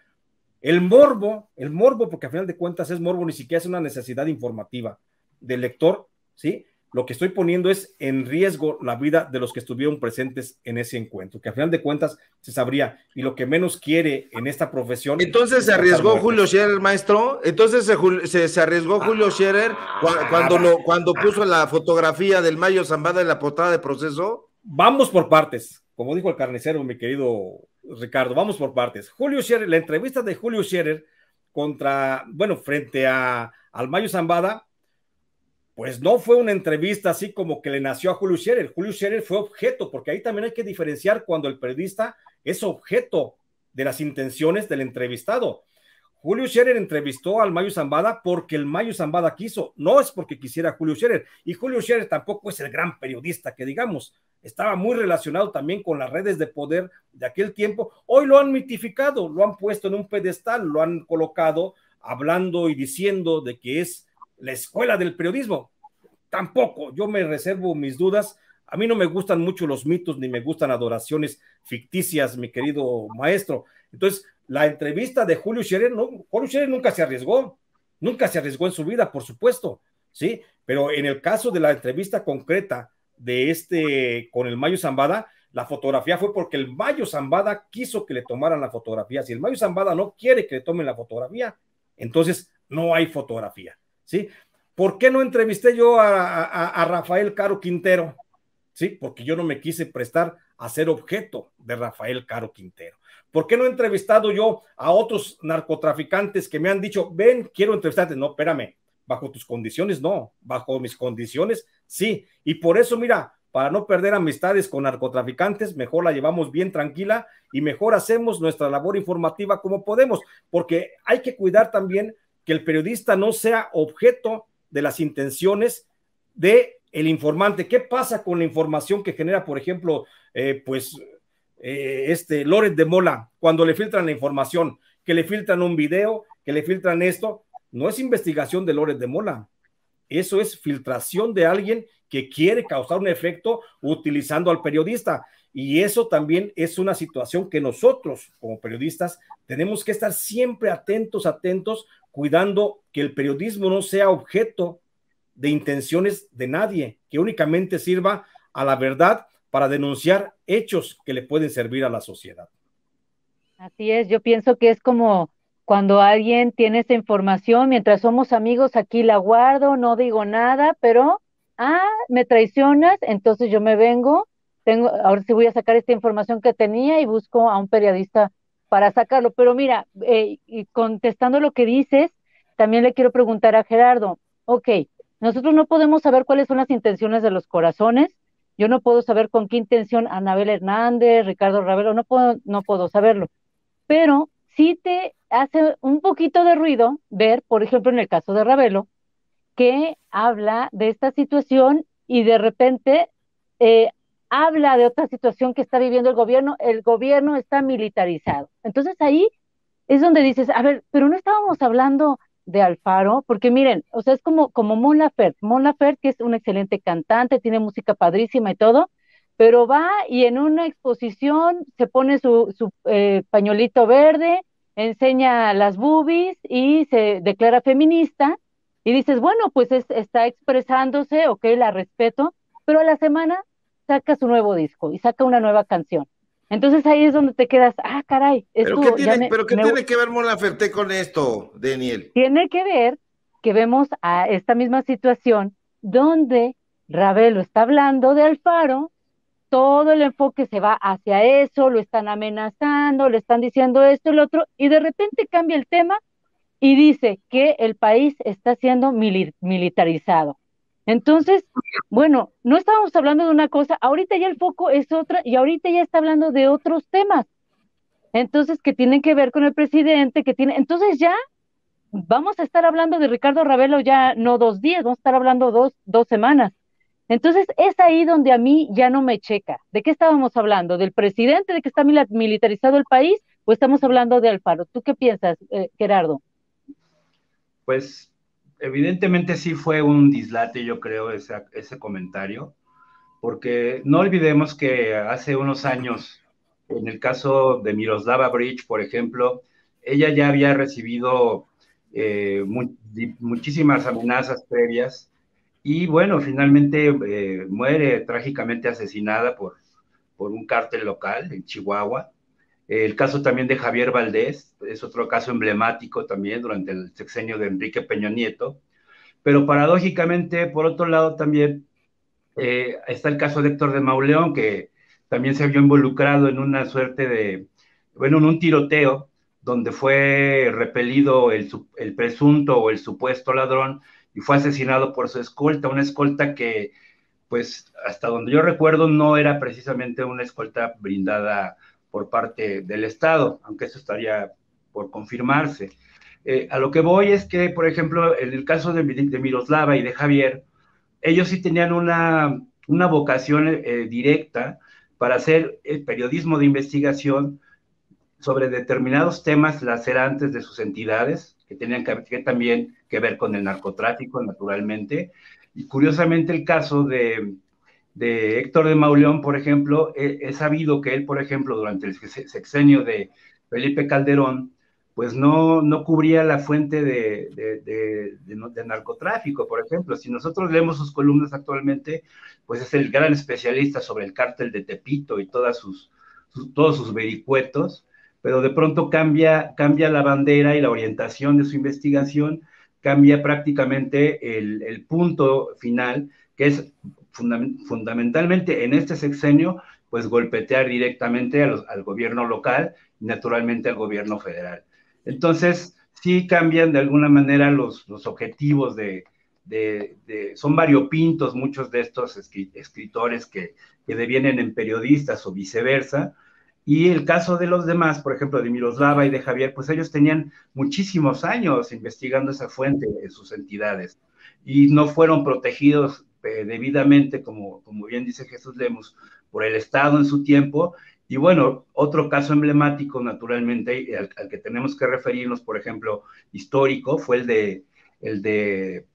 [SPEAKER 5] el morbo, el morbo, porque a final de cuentas es morbo, ni siquiera es una necesidad informativa del lector, ¿sí? lo que estoy poniendo es en riesgo la vida de los que estuvieron presentes en ese encuentro, que a final de cuentas se sabría, y lo que menos quiere en esta profesión. Entonces se arriesgó
[SPEAKER 3] Julio Scherer, maestro, entonces se,
[SPEAKER 5] arriesgó Julio Scherer ah, cuando, ah, cuando puso la fotografía del Mayo Zambada en la portada de proceso. Vamos por partes, como dijo el carnicero, mi querido Ricardo, vamos por partes. Julio Scherer, la entrevista de Julio Scherer contra, bueno, frente a, al Mayo Zambada, pues no fue una entrevista así como que le nació a Julio Scherer. Julio Scherer fue objeto, porque ahí también hay que diferenciar cuando el periodista es objeto de las intenciones del entrevistado. Julio Scherer entrevistó al Mayo Zambada porque el Mayo Zambada quiso, no es porque quisiera Julio Scherer. Y Julio Scherer tampoco es el gran periodista que digamos, estaba muy relacionado también con las redes de poder de aquel tiempo. Hoy lo han mitificado, lo han puesto en un pedestal, lo han colocado hablando y diciendo de que es la escuela del periodismo. Tampoco, yo me reservo mis dudas. A mí no me gustan mucho los mitos ni me gustan adoraciones ficticias, mi querido maestro. Entonces, la entrevista de Julio Scherer, no, Julio Scherer nunca se arriesgó, nunca se arriesgó en su vida, por supuesto, ¿sí? Pero en el caso de la entrevista concreta de este con el Mayo Zambada, la fotografía fue porque el Mayo Zambada quiso que le tomaran la fotografía. Si el Mayo Zambada no quiere que le tomen la fotografía, entonces no hay fotografía. ¿sí? ¿Por qué no entrevisté yo a, Rafael Caro Quintero? ¿Sí? Porque yo no me quise prestar a ser objeto de Rafael Caro Quintero. ¿Por qué no he entrevistado yo a otros narcotraficantes que me han dicho, ven, quiero entrevistarte? No, espérame, bajo tus condiciones, no, bajo mis condiciones, sí. Y por eso, mira, para no perder amistades con narcotraficantes, mejor la llevamos bien tranquila y mejor hacemos nuestra labor informativa como podemos, porque hay que cuidar también que el periodista no sea objeto de las intenciones de el informante. ¿Qué pasa con la información que genera, por ejemplo, eh, pues eh, este de Mola cuando le filtran la información, que le filtran un video, que le filtran esto? No es investigación de Loret de Mola. Eso es filtración de alguien que quiere causar un efecto utilizando al periodista. Y eso también es una situación que nosotros como periodistas tenemos que estar siempre atentos, atentos, cuidando que el periodismo no sea objeto de intenciones de nadie, que únicamente sirva a la verdad para denunciar hechos que le pueden servir a la sociedad.
[SPEAKER 4] Así es, yo pienso que es como cuando alguien tiene esa información, mientras somos amigos aquí la guardo, no digo nada, pero, ah, me traicionas, entonces yo me vengo ahora sí voy a sacar esta información que tenía y busco a un periodista para sacarlo. Pero mira, eh, contestando lo que dices, también le quiero preguntar a Gerardo, ok, nosotros no podemos saber cuáles son las intenciones de los corazones, yo no puedo saber con qué intención Anabel Hernández, Ricardo Ravelo, no puedo, no puedo saberlo, pero sí te hace un poquito de ruido ver, por ejemplo, en el caso de Ravelo, que habla de esta situación y de repente eh, habla de otra situación que está viviendo el gobierno, el gobierno está militarizado. Entonces ahí es donde dices, a ver, pero no estábamos hablando de Alfaro, porque miren, o sea, es como, como Mon Laferte, Mon que es un excelente cantante, tiene música padrísima y todo, pero va y en una exposición se pone su, su eh, pañolito verde, enseña las boobies y se declara feminista, y dices, bueno, pues está expresándose, ok, la respeto, pero a la semana saca su nuevo disco y saca una nueva canción. Entonces ahí es donde te quedas, ah, caray. es ¿Pero qué, tiene, ¿pero qué tiene que
[SPEAKER 3] ver Mola Ferté con esto, Daniel?
[SPEAKER 4] Tiene que ver que vemos a esta misma situación donde Rabelo está hablando de Alfaro, todo el enfoque se va hacia eso, lo están amenazando, le están diciendo esto y lo otro, y de repente cambia el tema y dice que el país está siendo militarizado. Entonces, bueno, no estábamos hablando de una cosa, ahorita ya el foco es otra y ahorita ya está hablando de otros temas. Entonces, que tienen que ver con el presidente, que tiene, entonces ya vamos a estar hablando de Ricardo Ravelo ya no dos días, vamos a estar hablando dos, dos semanas. Entonces, es ahí donde a mí ya no me checa. ¿De qué estábamos hablando? ¿Del presidente, de que está militarizado el país? ¿O estamos hablando de Alfaro? ¿Tú qué piensas, eh, Gerardo?
[SPEAKER 6] Pues evidentemente sí fue un dislate, yo creo, ese, comentario, porque no olvidemos que hace unos años, en el caso de Miroslava Bridge, por ejemplo, ella ya había recibido eh, muchísimas amenazas previas y bueno, finalmente eh, muere trágicamente asesinada por, por un cártel local en Chihuahua. El caso también de Javier Valdés es otro caso emblemático también durante el sexenio de Enrique Peña Nieto. Pero paradójicamente, por otro lado, también eh, está el caso de Héctor de Mauleón, que también se vio involucrado en una suerte de, bueno, en un tiroteo donde fue repelido el, el presunto o el supuesto ladrón y fue asesinado por su escolta, una escolta que, pues, hasta donde yo recuerdo, no era precisamente una escolta brindada por parte del Estado, aunque eso estaría por confirmarse. Eh, a lo que voy es que, por ejemplo, en el caso de, de Miroslava y de Javier, ellos sí tenían una, vocación eh, directa para hacer el periodismo de investigación sobre determinados temas lacerantes de sus entidades, que tenían que también que ver con el narcotráfico, naturalmente. Y curiosamente el caso de, de Héctor de Mauleón, por ejemplo, eh, he, sabido que él, por ejemplo, durante el sexenio de Felipe Calderón, pues no, no cubría la fuente de, narcotráfico, por ejemplo. Si nosotros leemos sus columnas actualmente, pues es el gran especialista sobre el cártel de Tepito y todas todos sus vericuetos, pero de pronto cambia, cambia la bandera y la orientación de su investigación, cambia prácticamente el, el punto final, que es fundamentalmente en este sexenio, pues golpetear directamente al gobierno local y naturalmente al gobierno federal. Entonces, sí cambian de alguna manera los, objetivos de, son variopintos muchos de estos escritores que, que, devienen en periodistas o viceversa. Y el caso de los demás, por ejemplo, de Miroslava y de Javier, pues ellos tenían muchísimos años investigando esa fuente en sus entidades y no fueron protegidos eh, debidamente, como, como bien dice Jesús Lemos, por el Estado en su tiempo. Y bueno, otro caso emblemático, naturalmente, eh, al, que tenemos que referirnos, por ejemplo, histórico, fue el de, el de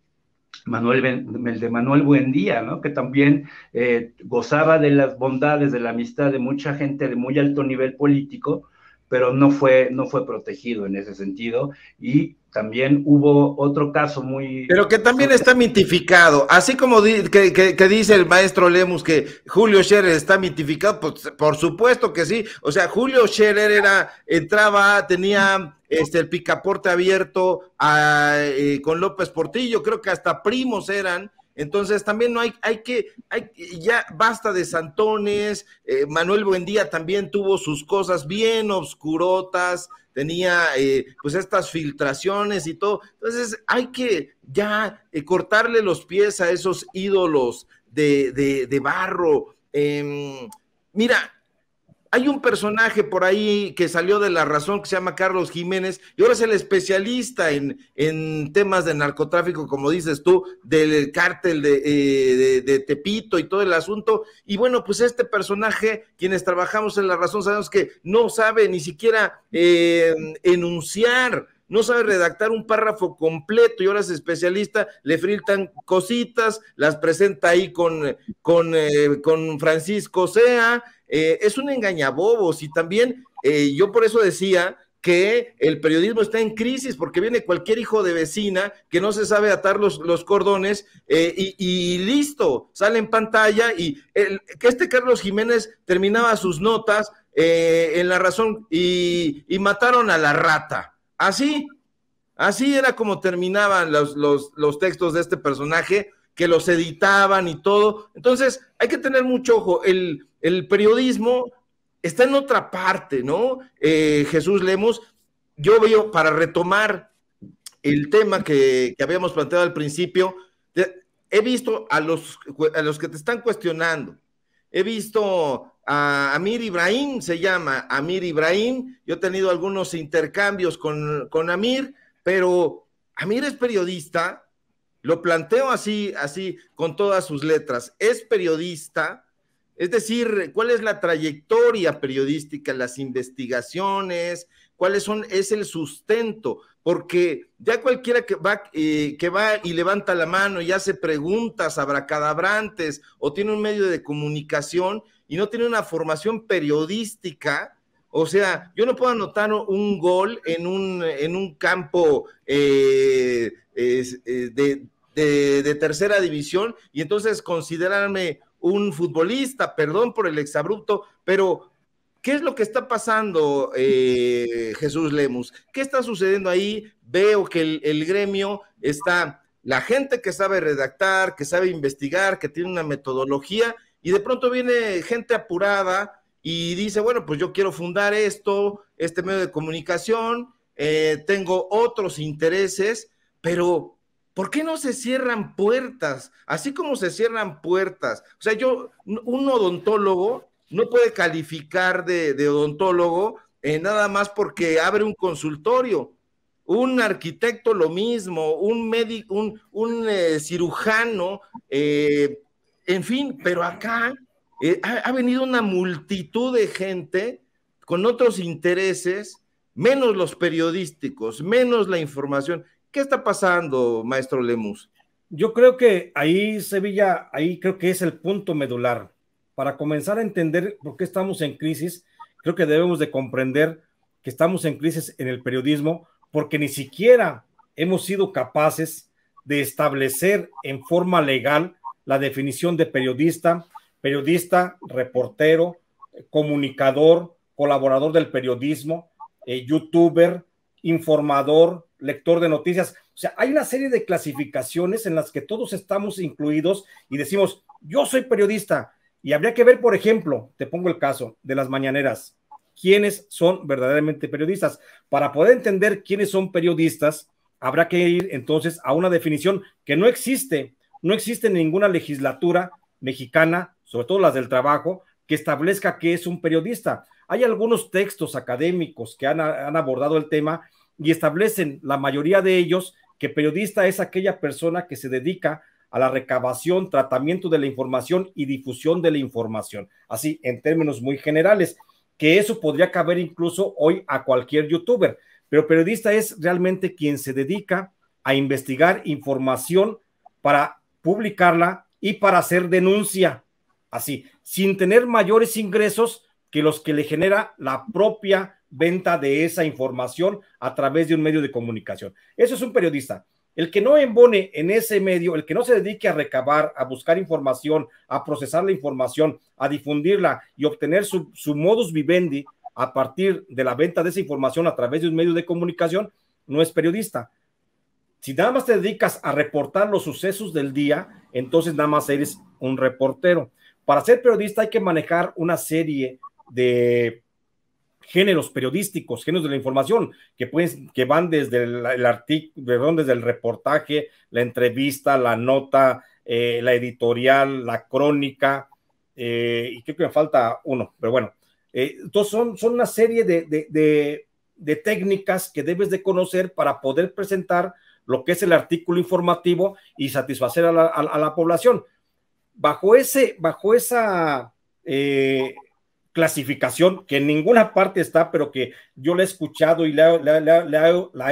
[SPEAKER 6] Manuel, el de Manuel Buendía, ¿no? que también eh, gozaba de las bondades, de la amistad de mucha gente de muy alto nivel político, pero no fue, no fue protegido en ese sentido. Y también hubo otro caso muy... Pero que también está mitificado, así como que, dice el maestro Lemus que
[SPEAKER 3] Julio Scherer está mitificado, por, pues, por supuesto que sí, o sea, Julio Scherer era, entraba, tenía este, el picaporte abierto eh, con López Portillo, creo que hasta primos eran, entonces también no hay, hay que, hay, ya basta de Santones, eh, Manuel Buendía también tuvo sus cosas bien obscurotas, tenía eh, pues estas filtraciones y todo. Entonces hay que ya eh, cortarle los pies a esos ídolos de, de, de barro. Em, mira, hay un personaje por ahí que salió de la razón que se llama Carlos Jiménez y ahora es el especialista en, en temas de narcotráfico, como dices tú, del cártel de, eh, Tepito y todo el asunto. Y bueno, pues este personaje, quienes trabajamos en la razón, sabemos que no sabe ni siquiera eh, enunciar no sabe redactar un párrafo completo y ahora es especialista, le friltan cositas, las presenta ahí con, con, eh, Francisco Sea, eh, es un engañabobos y también eh, yo por eso decía que el periodismo está en crisis porque viene cualquier hijo de vecina que no se sabe atar los, los cordones y, listo, sale en pantalla y que este Carlos Jiménez terminaba sus notas en La Razón y, y mataron a la rata. Así, así era como terminaban los, textos de este personaje, que los editaban y todo. Entonces, hay que tener mucho ojo. El, periodismo está en otra parte, ¿no? Eh, Jesús Lemos, yo veo, para retomar el tema que, habíamos planteado al principio, he visto a los, a los que te están cuestionando, he visto Amir Ibrahim, se llama Amir Ibrahim. Yo he tenido algunos intercambios con, Amir, pero Amir es periodista, lo planteo así, así, con todas sus letras. Es periodista, es decir, cuál es la trayectoria periodística, las investigaciones, cuáles son, es el sustento, porque ya cualquiera que va, eh, que va y levanta la mano y hace preguntas abracadabrantes o tiene un medio de comunicación, y no tiene una formación periodística, o sea, yo no puedo anotar un gol en un, en un campo eh, eh, de, tercera división y entonces considerarme un futbolista, perdón por el exabrupto, pero ¿qué es lo que está pasando, eh, Jesús Lemus? ¿Qué está sucediendo ahí? Veo que el gremio está, la gente que sabe redactar, que sabe investigar, que tiene una metodología y de pronto viene gente apurada y dice, bueno, pues yo quiero fundar esto, este medio de comunicación, eh, tengo otros intereses, pero ¿por qué no se cierran puertas? Así como se cierran puertas. O sea, yo, un odontólogo no puede calificar de, odontólogo eh, nada más porque abre un consultorio. Un arquitecto lo mismo, un médico, un, eh, cirujano, eh, en fin, pero acá eh, ha, ha venido una multitud de gente con otros intereses, menos los periodísticos, menos la información. ¿Qué está pasando, maestro
[SPEAKER 5] Lemus? Yo creo que ahí, Sevilla, ahí creo que es el punto medular. Para comenzar a entender por qué estamos en crisis, creo que debemos de comprender que estamos en crisis en el periodismo porque ni siquiera hemos sido capaces de establecer en forma legal la definición de periodista, periodista, reportero, comunicador, colaborador del periodismo, eh, youtuber, informador, lector de noticias. O sea, hay una serie de clasificaciones en las que todos estamos incluidos y decimos, yo soy periodista. Y habría que ver, por ejemplo, te pongo el caso de las mañaneras, quiénes son verdaderamente periodistas. Para poder entender quiénes son periodistas, habrá que ir entonces a una definición que no existe no existe ninguna legislatura mexicana, sobre todo las del trabajo, que establezca que es un periodista. Hay algunos textos académicos que han, han abordado el tema y establecen la mayoría de ellos que periodista es aquella persona que se dedica a la recabación, tratamiento de la información y difusión de la información. Así, en términos muy generales, que eso podría caber incluso hoy a cualquier youtuber, pero periodista es realmente quien se dedica a investigar información para publicarla y para hacer denuncia, así, sin tener mayores ingresos que los que le genera la propia venta de esa información a través de un medio de comunicación. Eso es un periodista. El que no embone en ese medio, el que no se dedique a recabar, a buscar información, a procesar la información, a difundirla y obtener su, modus vivendi a partir de la venta de esa información a través de un medio de comunicación, no es periodista. Si nada más te dedicas a reportar los sucesos del día, entonces nada más eres un reportero. Para ser periodista hay que manejar una serie de géneros periodísticos, géneros de la información, que, pueden, que van desde el, artículo, desde el reportaje, la entrevista, la nota, eh, la editorial, la crónica, eh, y creo que me falta uno, pero bueno. Eh, entonces son, son una serie de, de, de, de técnicas que debes de conocer para poder presentar lo que es el artículo informativo y satisfacer a la, población. Bajo, ese, bajo esa eh, clasificación, que en ninguna parte está, pero que yo la he escuchado y la,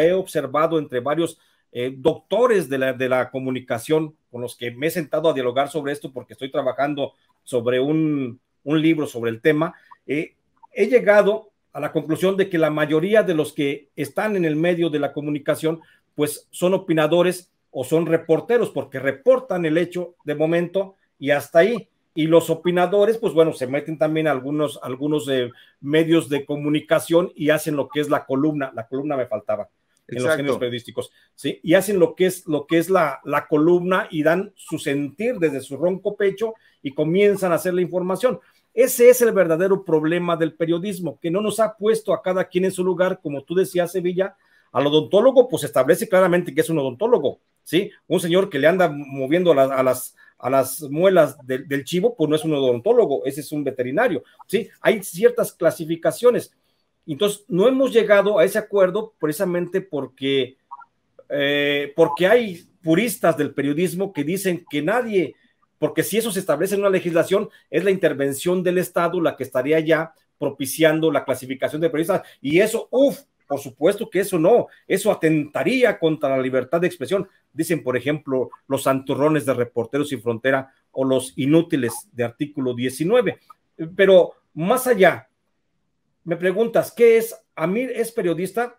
[SPEAKER 5] he observado entre varios eh, doctores de la, comunicación con los que me he sentado a dialogar sobre esto porque estoy trabajando sobre un, libro sobre el tema, eh, he llegado a la conclusión de que la mayoría de los que están en el medio de la comunicación pues son opinadores o son reporteros, porque reportan el hecho de momento y hasta ahí. Y los opinadores, pues bueno, se meten también algunos, algunos eh, medios de comunicación y hacen lo que es la columna, la columna me faltaba en los géneros periodísticos, ¿sí? Y hacen lo que es, lo que es la, la, columna y dan su sentir desde su ronco pecho y comienzan a hacer la información. Ese es el verdadero problema del periodismo, que no nos ha puesto a cada quien en su lugar, como tú decías, Sevilla, al odontólogo, pues establece claramente que es un odontólogo, ¿sí? Un señor que le anda moviendo a las, a las, muelas del chivo, pues no es un odontólogo, ese es un veterinario, ¿sí? Hay ciertas clasificaciones. Entonces, no hemos llegado a ese acuerdo precisamente porque, eh, porque hay puristas del periodismo que dicen que nadie, porque si eso se establece en una legislación, es la intervención del Estado la que estaría ya propiciando la clasificación de periodistas. Y eso, uff, por supuesto que eso no, eso atentaría contra la libertad de expresión. Dicen, por ejemplo, los santurrones de Reporteros Sin Frontera o los inútiles de artículo 19. Pero más allá, me preguntas, ¿qué es? ¿Amir es periodista?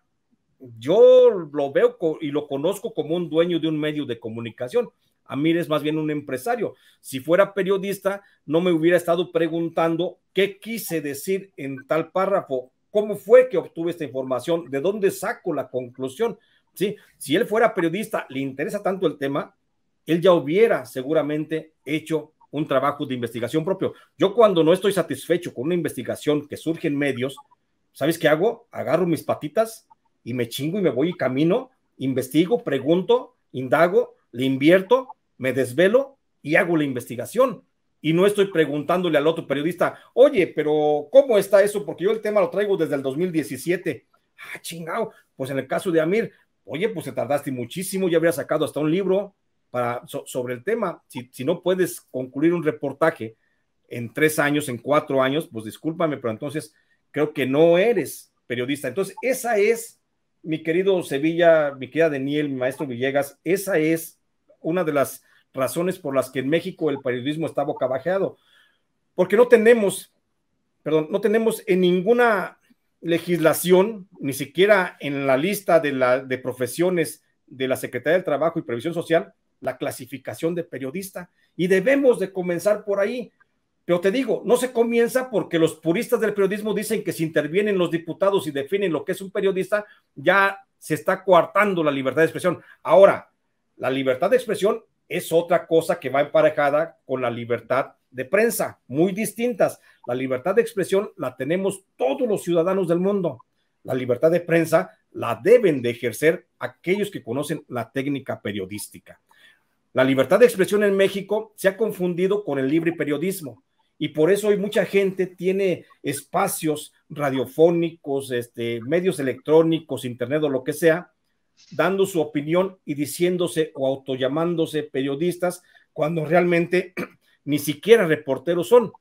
[SPEAKER 5] Yo lo veo y lo conozco como un dueño de un medio de comunicación. Amir es más bien un empresario. Si fuera periodista, no me hubiera estado preguntando qué quise decir en tal párrafo ¿Cómo fue que obtuve esta información? ¿De dónde saco la conclusión? ¿Sí? Si él fuera periodista, le interesa tanto el tema, él ya hubiera seguramente hecho un trabajo de investigación propio. Yo cuando no estoy satisfecho con una investigación que surge en medios, ¿sabes qué hago? Agarro mis patitas y me chingo y me voy y camino, investigo, pregunto, indago, le invierto, me desvelo y hago la investigación y no estoy preguntándole al otro periodista, oye, pero ¿cómo está eso? Porque yo el tema lo traigo desde el 2017. Ah, chingado. Pues en el caso de Amir, oye, pues te tardaste muchísimo, ya habría sacado hasta un libro para, sobre el tema. Si, si, no puedes concluir un reportaje en tres años, en cuatro años, pues discúlpame, pero entonces creo que no eres periodista. Entonces, esa es, mi querido Sevilla, mi querida Daniel, mi maestro Villegas, esa es una de las razones por las que en México el periodismo está bocabajeado. Porque no tenemos, perdón, no tenemos en ninguna legislación, ni siquiera en la lista de, la, de profesiones de la Secretaría del Trabajo y Previsión Social, la clasificación de periodista. Y debemos de comenzar por ahí. Pero te digo, no se comienza porque los puristas del periodismo dicen que si intervienen los diputados y definen lo que es un periodista, ya se está coartando la libertad de expresión. Ahora, la libertad de expresión es otra cosa que va emparejada con la libertad de prensa, muy distintas. La libertad de expresión la tenemos todos los ciudadanos del mundo. La libertad de prensa la deben de ejercer aquellos que conocen la técnica periodística. La libertad de expresión en México se ha confundido con el libre periodismo y por eso hoy mucha gente tiene espacios radiofónicos, este, medios electrónicos, internet o lo que sea, dando su opinión y diciéndose o autollamándose periodistas cuando realmente ni siquiera reporteros son.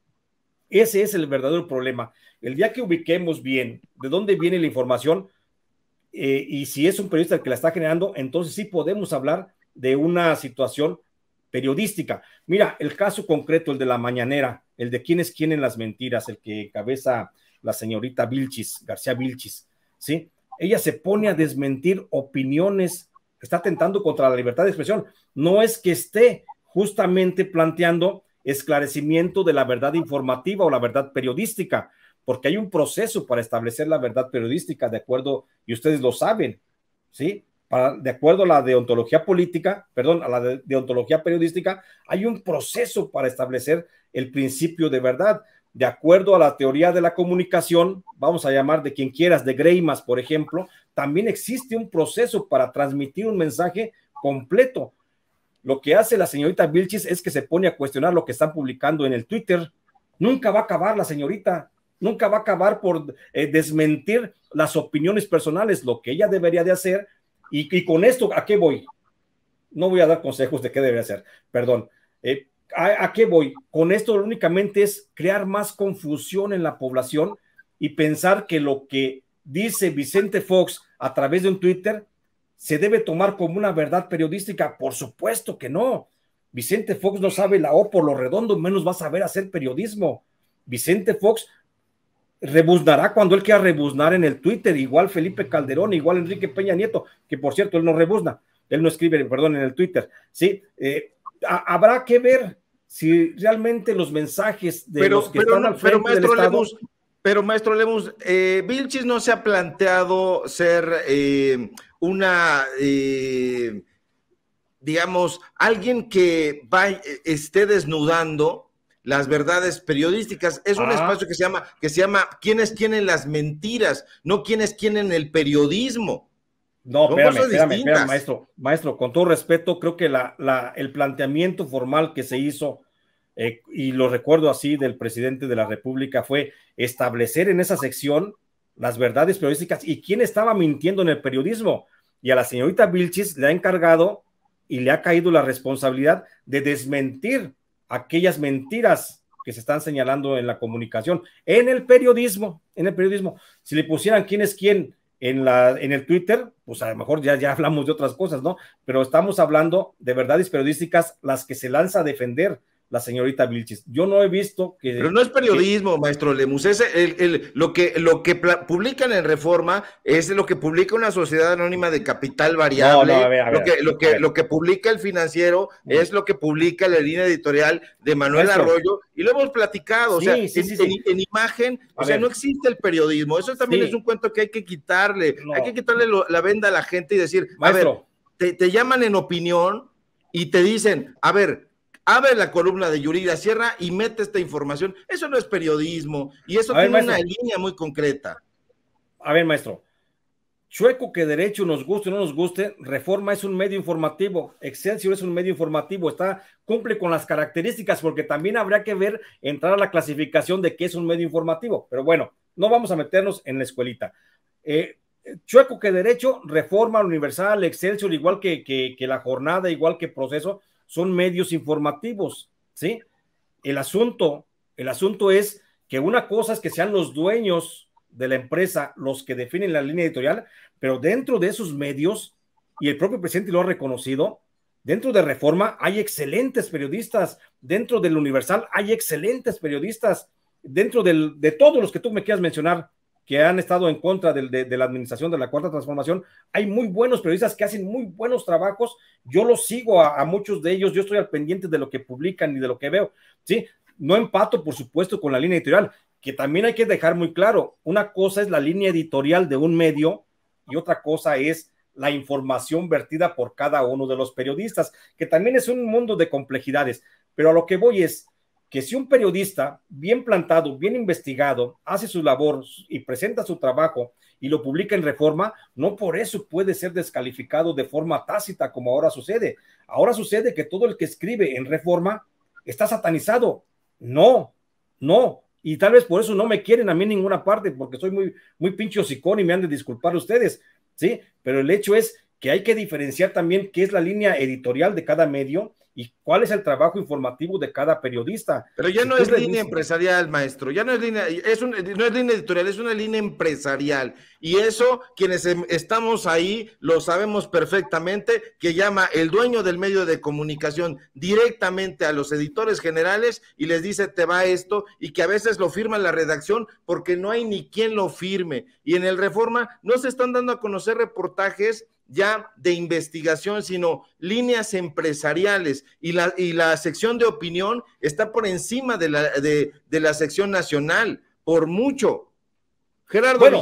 [SPEAKER 5] Ese es el verdadero problema. El día que ubiquemos bien de dónde viene la información eh, y si es un periodista el que la está generando, entonces sí podemos hablar de una situación periodística. Mira, el caso concreto, el de la mañanera, el de quién es las mentiras, el que cabeza la señorita Vilchis, García Vilchis, ¿sí? ella se pone a desmentir opiniones, está atentando contra la libertad de expresión. No es que esté justamente planteando esclarecimiento de la verdad informativa o la verdad periodística, porque hay un proceso para establecer la verdad periodística, de acuerdo, y ustedes lo saben, ¿sí? de acuerdo a la deontología política, perdón, a la deontología periodística, hay un proceso para establecer el principio de verdad de acuerdo a la teoría de la comunicación, vamos a llamar de quien quieras, de Greimas, por ejemplo, también existe un proceso para transmitir un mensaje completo. Lo que hace la señorita Vilchis es que se pone a cuestionar lo que están publicando en el Twitter. Nunca va a acabar la señorita, nunca va a acabar por eh, desmentir las opiniones personales, lo que ella debería de hacer. Y, con esto, ¿a qué voy? No voy a dar consejos de qué debería hacer, perdón. Eh, ¿A, qué voy? Con esto únicamente es crear más confusión en la población y pensar que lo que dice Vicente Fox a través de un Twitter se debe tomar como una verdad periodística. Por supuesto que no. Vicente Fox no sabe la O por lo redondo, menos va a saber hacer periodismo. Vicente Fox rebuznará cuando él quiera rebuznar en el Twitter, igual Felipe Calderón, igual Enrique Peña Nieto, que por cierto, él no rebuzna, él no escribe, perdón, en el Twitter, ¿sí? Eh, habrá que ver si realmente los mensajes de los que están al frente pero,
[SPEAKER 3] maestro Lemus,
[SPEAKER 5] pero eh, no se ha planteado
[SPEAKER 3] ser eh, una, eh, digamos, alguien que esté desnudando las verdades periodísticas. Es un ah. espacio que se llama, que se llama quiénes tienen las mentiras, no quiénes tienen el
[SPEAKER 5] periodismo. No, espérame, espérame, maestro. Maestro, con todo respeto, creo que el planteamiento formal que se hizo, eh, y lo recuerdo así del presidente de la República, fue establecer en esa sección las verdades periodísticas y quién estaba mintiendo en el periodismo. Y a la señorita Vilchis le ha encargado y le ha caído la responsabilidad de desmentir aquellas mentiras que se están señalando en la comunicación, en el periodismo, en el periodismo. Si le pusieran quién es quién en, la, en el Twitter, pues a lo mejor ya, ya hablamos de otras cosas, ¿no? Pero estamos hablando de verdades periodísticas, las que se lanza a defender, la señorita Vilches, Yo no he visto que... Pero no es periodismo, maestro Lemus. lo que, lo que publican en Reforma es
[SPEAKER 3] lo que publica una sociedad anónima de capital variable. lo, que, lo, que, publica el financiero es lo que publica la línea editorial de Manuel Arroyo. Y lo hemos platicado. sí, en, imagen, o sea, no existe el periodismo. Eso también es un cuento que hay que quitarle. Hay que quitarle la venda a la gente y decir, a ver, te, te llaman en opinión y te dicen, a ver, abre la columna de Yurida Sierra y mete esta información. Eso
[SPEAKER 5] no es periodismo y eso tiene una línea muy concreta. A ver, maestro, chueco que derecho nos guste o no nos guste, Reforma es un medio informativo, Excelsior es un medio informativo, está cumple con las características porque también habría que ver entrar a la clasificación de qué es un medio informativo, pero bueno, no vamos a meternos en la escuelita. Eh, chueco que derecho, Reforma Universal, Excelsior, igual que la jornada, igual que proceso, son medios informativos, ¿sí? El asunto, el asunto es que una cosa es que sean los dueños de la empresa los que definen la línea editorial, pero dentro de esos medios, y el propio presidente lo ha reconocido, dentro de Reforma hay excelentes periodistas, dentro del Universal hay excelentes periodistas, dentro de todos los que tú me quieras mencionar, que han estado en contra de, la administración de la cuarta transformación. Hay muy buenos periodistas que hacen muy buenos trabajos. Yo los sigo a, muchos de ellos. Yo estoy al pendiente de lo que publican y de lo que veo. Sí, no empato, por supuesto, con la línea editorial, que también hay que dejar muy claro. Una cosa es la línea editorial de un medio y otra cosa es la información vertida por cada uno de los periodistas, que también es un mundo de complejidades. Pero a lo que voy es, que si un periodista bien plantado, bien investigado, hace su labor y presenta su trabajo y lo publica en reforma, no por eso puede ser descalificado de forma tácita como ahora sucede. Ahora sucede que todo el que escribe en reforma está satanizado. No, no. Y tal vez por eso no me quieren a mí en ninguna parte, porque soy muy, muy pinche hocicón y me han de disculpar ustedes, ¿sí? Pero el hecho es que hay que diferenciar también qué es la línea editorial de cada medio y cuál es el trabajo informativo de cada periodista. Pero ya no es línea empresarial
[SPEAKER 3] empresarial, maestro, ya no es línea, es no es línea editorial, es una línea empresarial. Y eso, quienes em, estamos ahí, lo sabemos perfectamente, que llama el dueño del medio de comunicación directamente a los editores generales y les dice, te va esto, y que a veces lo firma la redacción porque no hay ni quien lo firme. Y en el Reforma no se están dando a conocer reportajes ya de investigación, sino líneas empresariales. Y la, y la sección de opinión está por encima de la, de, la
[SPEAKER 5] sección nacional, por mucho. Gerardo bueno,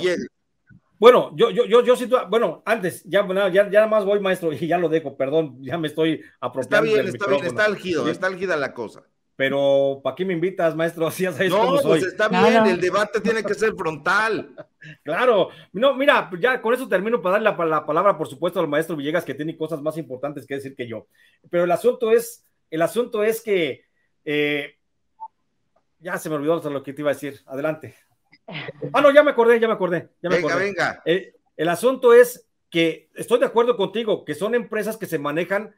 [SPEAKER 5] Bueno, yo, yo, yo, yo bueno, antes, ya, ya, nada más voy, maestro, y ya lo dejo, perdón, ya me estoy apropiando. Está bien, está bien, está álgida, está álgida la cosa pero ¿para qué me invitas, maestro? no, pues está bien, el debate tiene que ser frontal. claro, no, mira, ya con eso termino para darle la, palabra, por supuesto, al maestro Villegas, que tiene cosas más importantes que decir que yo. Pero el asunto es, el asunto es que eh, ya se me olvidó lo que te iba a decir. Adelante. Ah, no, ya me acordé, ya me acordé. venga, venga. el asunto es que estoy de acuerdo contigo, que son empresas que se manejan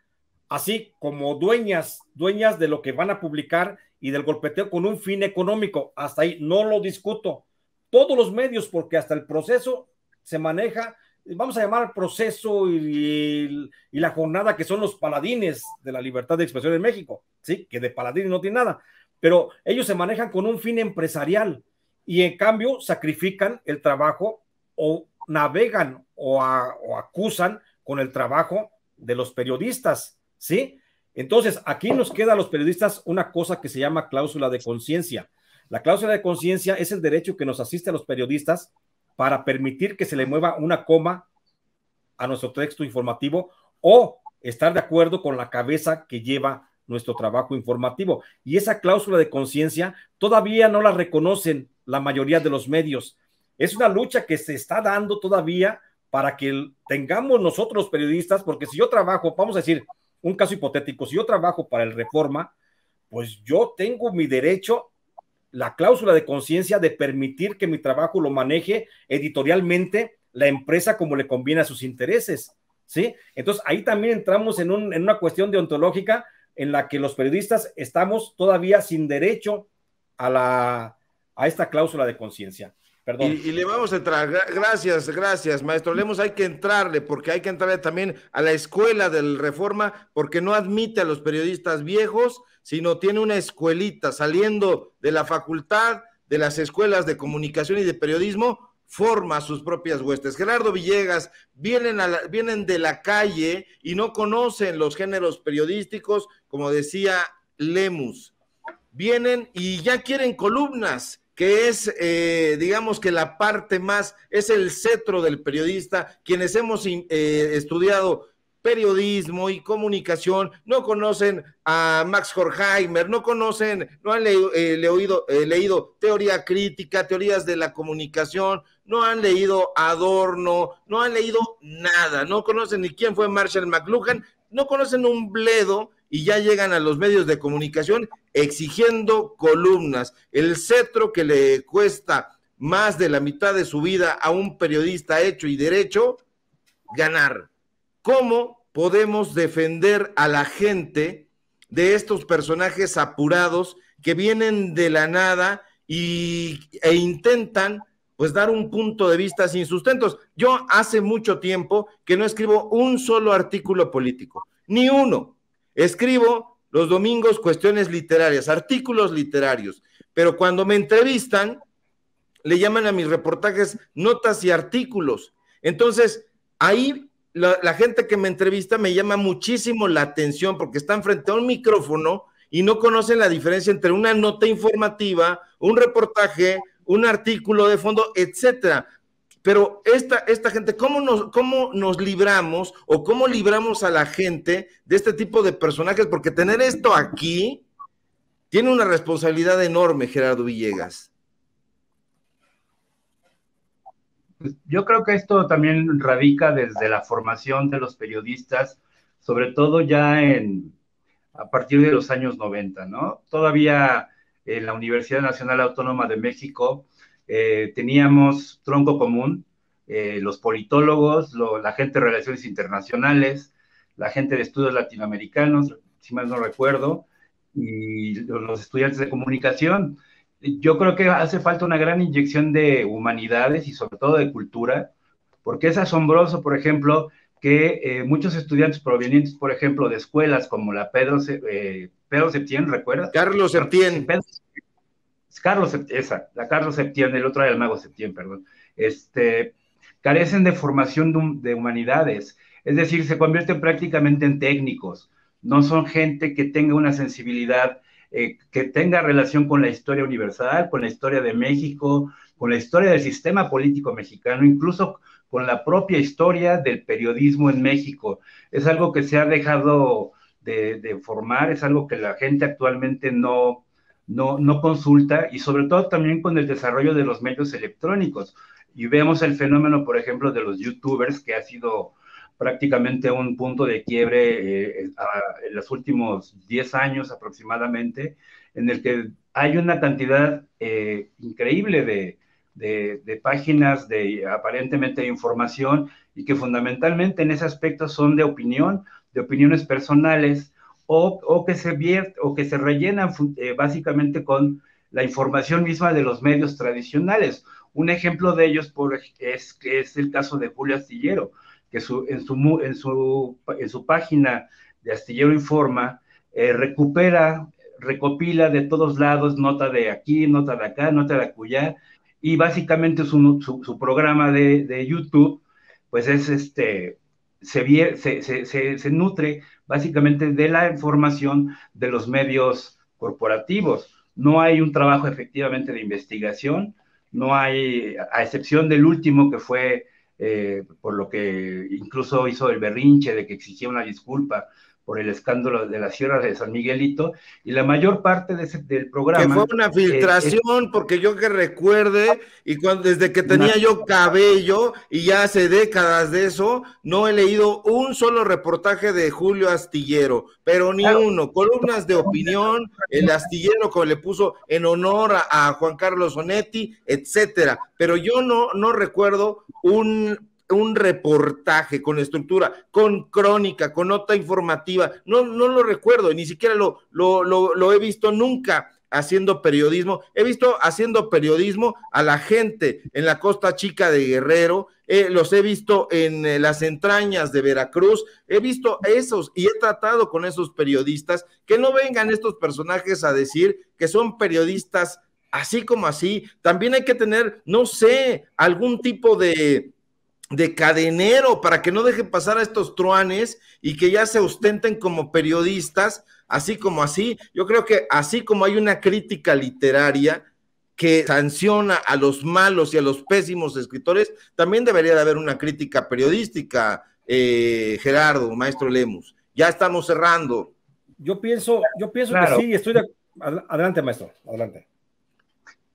[SPEAKER 5] así como dueñas, dueñas de lo que van a publicar y del golpeteo con un fin económico. Hasta ahí no lo discuto. Todos los medios, porque hasta el proceso se maneja, vamos a llamar proceso y, la jornada que son los paladines de la libertad de expresión en México, ¿sí? Que de paladines no tiene nada, pero ellos se manejan con un fin empresarial y en cambio sacrifican el trabajo o navegan o acusan con el trabajo de los periodistas ¿sí? Entonces, aquí nos queda a los periodistas una cosa que se llama cláusula de conciencia. La cláusula de conciencia es el derecho que nos asiste a los periodistas para permitir que se le mueva una coma a nuestro texto informativo o estar de acuerdo con la cabeza que lleva nuestro trabajo informativo. Y esa cláusula de conciencia todavía no la reconocen la mayoría de los medios. Es una lucha que se está dando todavía para que tengamos nosotros periodistas, porque si yo trabajo, vamos a decir, un caso hipotético, si yo trabajo para el Reforma, pues yo tengo mi derecho, la cláusula de conciencia de permitir que mi trabajo lo maneje editorialmente la empresa como le conviene a sus intereses, ¿sí? Entonces ahí también entramos en, una cuestión deontológica en la que los periodistas estamos todavía sin derecho a esta cláusula de conciencia. Y, le vamos a entrar. Gracias, gracias, maestro
[SPEAKER 3] Lemos. Hay que entrarle, porque hay que entrarle también a la escuela del Reforma, porque no admite a los periodistas viejos, sino tiene una escuelita saliendo de la facultad, de las escuelas de comunicación y de periodismo, forma sus propias huestes. Gerardo Villegas, vienen, a vienen de la calle y no conocen los géneros periodísticos, como decía Lemus. Vienen y ya quieren columnas que es, eh, digamos que la parte más, es el cetro del periodista, quienes hemos eh, estudiado periodismo y comunicación, no conocen a Max Horkheimer, no conocen, no han eh, leído, leído, teoría crítica, teorías de la comunicación, no han leído Adorno, no han leído nada, no conocen ni quién fue Marshall McLuhan, no conocen un bledo y ya llegan a los medios de comunicación exigiendo columnas. El cetro que le cuesta más de la mitad de su vida a un periodista hecho y derecho, ganar. ¿Cómo podemos defender a la gente de estos personajes apurados que vienen de la nada y, e intentan pues dar un punto de vista sin sustentos? Yo hace mucho tiempo que no escribo un solo artículo político, ni uno Escribo los domingos cuestiones literarias, artículos literarios, pero cuando me entrevistan, le llaman a mis reportajes notas y artículos. Entonces, ahí la, gente que me entrevista me llama muchísimo la atención porque están frente a un micrófono y no conocen la diferencia entre una nota informativa, un reportaje, un artículo de fondo, etcétera. Pero esta, esta gente, ¿cómo nos, ¿cómo nos libramos o cómo libramos a la gente de este tipo de personajes? Porque tener esto aquí tiene una responsabilidad enorme, Gerardo Villegas.
[SPEAKER 6] Yo creo que esto también radica desde la formación de los periodistas, sobre todo ya en a partir de los años 90, ¿no? Todavía en la Universidad Nacional Autónoma de México eh, teníamos tronco común, eh, los politólogos, la gente de relaciones internacionales, la gente de estudios latinoamericanos, si más no recuerdo, y los estudiantes de comunicación. Yo creo que hace falta una gran inyección de humanidades y sobre todo de cultura, porque es asombroso, por ejemplo, que eh, muchos estudiantes provenientes, por ejemplo, de escuelas como la Pedro, eh, Pedro Septién, ¿recuerdas? Carlos Septién. Carlos, esa, la Carlos Septién, el otro era el Mago Septién, perdón, este, carecen de formación de, humanidades, es decir, se convierten prácticamente en técnicos, no son gente que tenga una sensibilidad eh, que tenga relación con la historia universal, con la historia de México, con la historia del sistema político mexicano, incluso con la propia historia del periodismo en México. Es algo que se ha dejado de formar, es algo que la gente actualmente no, no, consulta y sobre todo también con el desarrollo de los medios electrónicos. Y vemos el fenómeno, por ejemplo, de los youtubers, que ha sido prácticamente un punto de quiebre eh, eh, en los últimos 10 años aproximadamente, en el que hay una cantidad eh, increíble de, páginas de aparentemente información y que fundamentalmente en ese aspecto son de opinión, de opiniones personales o, que, se vierte o que se rellenan eh, básicamente con la información misma de los medios tradicionales. Un ejemplo de ellos por, es, es el caso de Julio Astillero, que su, en, su, en, su, en su página de Astillero Informa eh, recupera, recopila de todos lados nota de aquí, nota de acá, nota de acullá, y básicamente su, su, programa de, de, YouTube, pues es este, se, se, se, se nutre básicamente de la información de los medios corporativos. No hay un trabajo efectivamente de investigación, no hay, a excepción del último que fue eh, por lo que incluso hizo el berrinche de que exigía una disculpa por el escándalo de la Sierra de San Miguelito, y la mayor parte de ese, del programa... Que fue una
[SPEAKER 3] filtración, porque yo que recuerde, y cuando, desde que tenía yo cabello, y ya hace décadas de eso, no he leído un solo reportaje de Julio Astillero, pero ni uno, columnas de opinión, el astillero que le puso en honor a, Juan Carlos Sonetti etcétera, pero yo no, no recuerdo un un reportaje con estructura, con crónica, con nota informativa. No, no lo recuerdo, ni siquiera lo, lo, he visto nunca haciendo periodismo. He visto haciendo periodismo a la gente en la Costa Chica de Guerrero, eh, los he visto en eh, las entrañas de Veracruz, he visto esos y he tratado con esos periodistas, que no vengan estos personajes a decir que son periodistas así como así. También hay que tener, no sé, algún tipo de, de cadenero para que no dejen pasar a estos truanes y que ya se ostenten como periodistas, así como así. Yo creo que así como hay una crítica literaria que sanciona a los malos y a los pésimos escritores, también debería de haber una crítica periodística, eh, Gerardo, maestro Lemus. Ya estamos cerrando.
[SPEAKER 6] Yo pienso, yo pienso que sí,
[SPEAKER 5] estoy de... Adelante, maestro, adelante.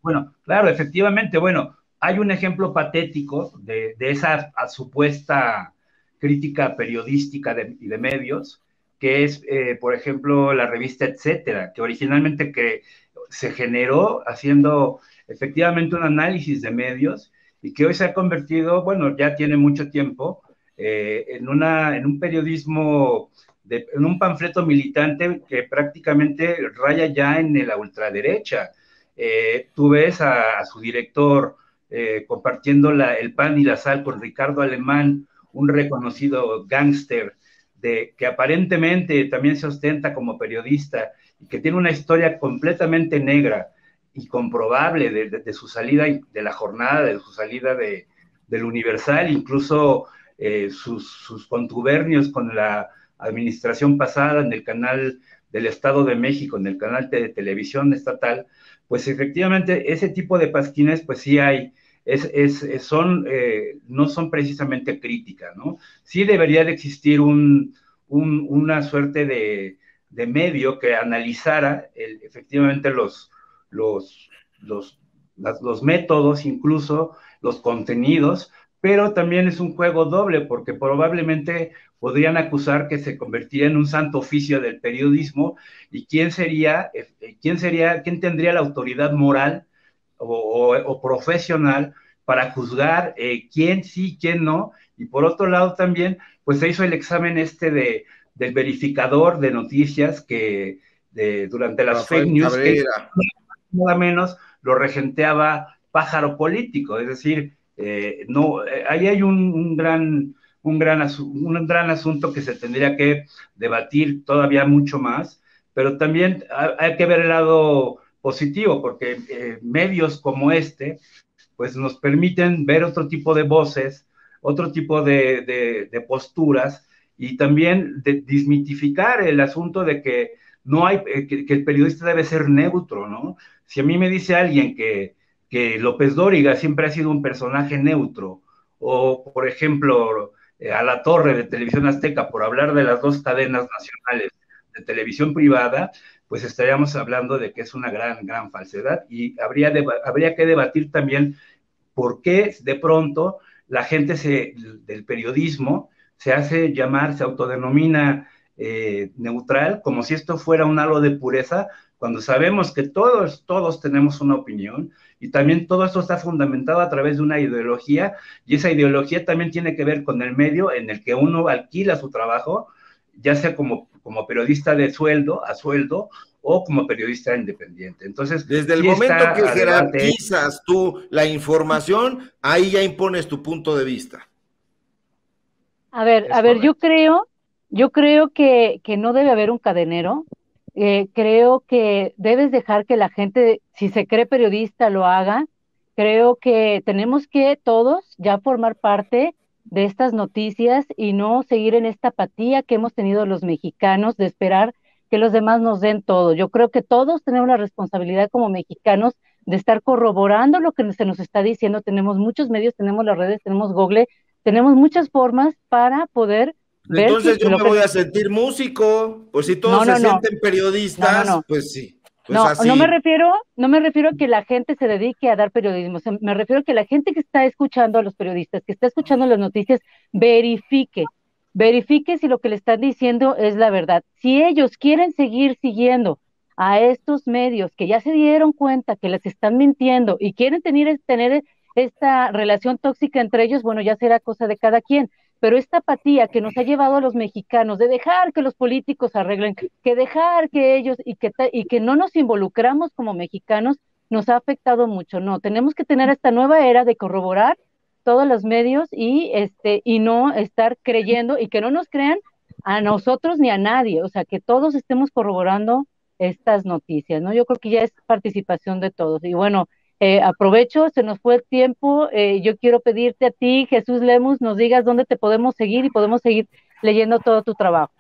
[SPEAKER 6] Bueno, claro, efectivamente, bueno, hay un ejemplo patético de, esa supuesta crítica periodística y de medios, que es, eh, por ejemplo, la revista Etcétera, que originalmente que se generó haciendo efectivamente un análisis de medios y que hoy se ha convertido, bueno, ya tiene mucho tiempo, eh, en, una, en un periodismo, en un panfleto militante que prácticamente raya ya en la ultraderecha. Eh, tú ves a su director eh, compartiendo el pan y la sal con Ricardo Alemán, un reconocido gángster de, que aparentemente también se ostenta como periodista y que tiene una historia completamente negra y comprobable de, su salida de la jornada, de su salida del Universal, incluso eh, sus, sus, contubernios con la administración pasada en el canal del Estado de México, en el canal de televisión estatal, pues efectivamente ese tipo de pasquines pues sí hay es, es, son, eh, no son precisamente críticas, ¿no? Sí debería de existir un, una suerte de, medio que analizara efectivamente los, los, los, métodos, incluso los contenidos, pero también es un juego doble porque probablemente podrían acusar que se convertiría en un santo oficio del periodismo y quién sería, eh, quién sería, quién tendría la autoridad moral o, profesional para juzgar eh, quién sí, quién no. Y por otro lado también, pues se hizo el examen este de, del verificador de noticias que durante las fake news, nada menos lo regenteaba pájaro político. Es decir, eh, no, eh, ahí hay gran... Un gran, un gran asunto que se tendría que debatir todavía mucho más, pero también hay que ver el lado positivo, porque eh, medios como este, pues nos permiten ver otro tipo de voces, otro tipo de, posturas y también desmitificar el asunto de que no hay, eh, el periodista debe ser neutro, ¿no? Si a mí me dice alguien que, que López Dóriga siempre ha sido un personaje neutro, o por ejemplo, eh, a la torre de televisión azteca por hablar de las dos cadenas nacionales de televisión privada, pues estaríamos hablando de que es una gran, gran falsedad y habría, habría que debatir también por qué de pronto la gente se, del periodismo se hace llamar, se autodenomina eh, neutral, como si esto fuera un halo de pureza, cuando sabemos que todos, todos tenemos una opinión y también todo esto está fundamentado a través de una ideología y esa ideología también tiene que ver con el medio en el que uno alquila su trabajo, ya sea como como periodista de sueldo a sueldo o como periodista independiente. Entonces, desde el momento que jerarquizas
[SPEAKER 3] tú la información, ahí ya impones tu punto de vista.
[SPEAKER 4] A ver, a ver, yo creo, yo creo que, no debe haber un cadenero. Eh, creo que debes dejar que la gente, si se cree periodista, lo haga. Creo que tenemos que todos ya formar parte de estas noticias y no seguir en esta apatía que hemos tenido los mexicanos de esperar que los demás nos den todo. Yo creo que todos tenemos la responsabilidad como mexicanos de estar corroborando lo que se nos está diciendo. Tenemos muchos medios, tenemos las redes, tenemos Google, tenemos muchas formas para poder ver Entonces yo me voy a
[SPEAKER 3] sentir músico, pues si todos se sienten periodistas, pues sí. Pues no, no me
[SPEAKER 4] refiero, no me refiero a que la gente se dedique a dar periodismo, me refiero a que la gente que está escuchando a los periodistas, que está escuchando las noticias, verifique, verifique si lo que le están diciendo es la verdad. Si ellos quieren seguir siguiendo a estos medios que ya se dieron cuenta que les están mintiendo y quieren tener, tener esta relación tóxica entre ellos, bueno, ya será cosa de cada quien pero esta apatía que nos ha llevado a los mexicanos de dejar que los políticos arreglen, que dejar que ellos y que, y que no nos involucramos como mexicanos, nos ha afectado mucho. No, tenemos que tener esta nueva era de corroborar todos los medios y, este, y no estar creyendo y que no nos crean a nosotros ni a nadie, o sea, que todos estemos corroborando estas noticias, ¿no? Yo creo que ya es participación de todos. Y bueno, eh, aprovecho, se nos fue el tiempo. Eh, yo quiero pedirte a ti, Jesús Lemos nos digas dónde te podemos seguir y podemos seguir leyendo todo tu trabajo.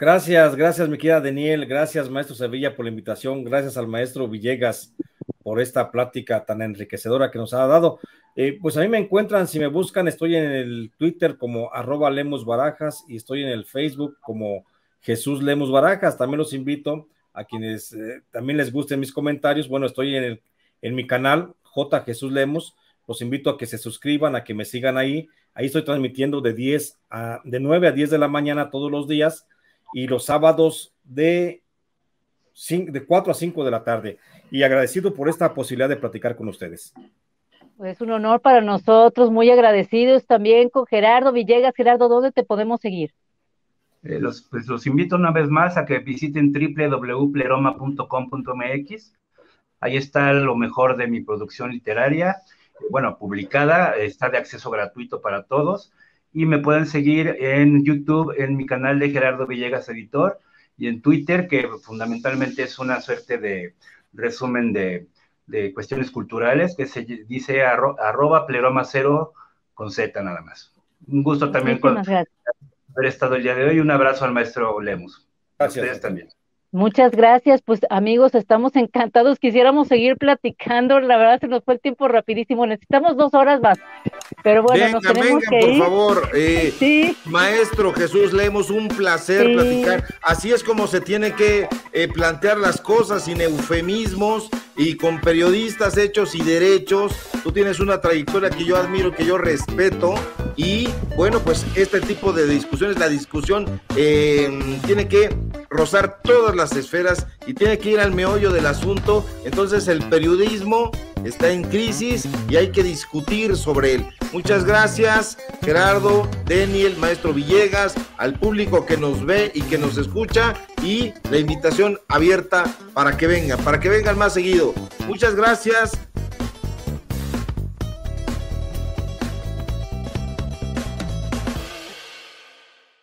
[SPEAKER 5] Gracias, gracias, mi querida Daniel. Gracias, maestro Sevilla, por la invitación. Gracias al maestro Villegas por esta plática tan enriquecedora que nos ha dado. Eh, pues a mí me encuentran, si me buscan, estoy en el Twitter como arroba Barajas y estoy en el Facebook como Jesús Lemos Barajas. También los invito a quienes también les gusten mis comentarios. Bueno, estoy en el en mi canal, J. Jesús Lemos. Los invito a que se suscriban, a que me sigan ahí. Ahí estoy transmitiendo de 10 a, de 9 a 10 de la mañana todos los días y los sábados de, de 4 a 5 de la tarde. Y agradecido por esta posibilidad de platicar con ustedes.
[SPEAKER 4] Pues es un honor para nosotros, muy agradecidos también con Gerardo Villegas. Gerardo, ¿dónde te podemos seguir?
[SPEAKER 6] Eh, los, pues los invito una vez más a que visiten www.pleroma.com.mx Ahí está lo mejor de mi producción literaria, bueno, publicada, está de acceso gratuito para todos. Y me pueden seguir en YouTube, en mi canal de Gerardo Villegas Editor, y en Twitter, que fundamentalmente es una suerte de resumen de, cuestiones culturales, que se dice arroba pleroma cero con Z nada más. Un gusto también haber estado el día de hoy. Un abrazo al maestro Lemus. Gracias. A ustedes también.
[SPEAKER 4] Muchas gracias, pues amigos, estamos encantados. Quisiéramos seguir platicando, la verdad se nos fue el tiempo rapidísimo, necesitamos dos horas más. Pero bueno, nos tenemos por favor, eh,
[SPEAKER 3] maestro Jesús leemos un placer platicar. Así es como se tiene que eh, plantear las cosas sin eufemismos y con periodistas hechos y derechos. Tú tienes una trayectoria que yo admiro, que yo respeto y bueno, pues este tipo de discusiones, la discusión em, tiene que rozar todas las esferas y tiene que ir al meollo del asunto. Entonces el periodismo está en crisis y hay que discutir sobre él. Muchas gracias, Gerardo, Daniel, maestro Villegas, al público que nos ve y que nos escucha y la invitación abierta para que vengan, para que vengan más seguido. Muchas gracias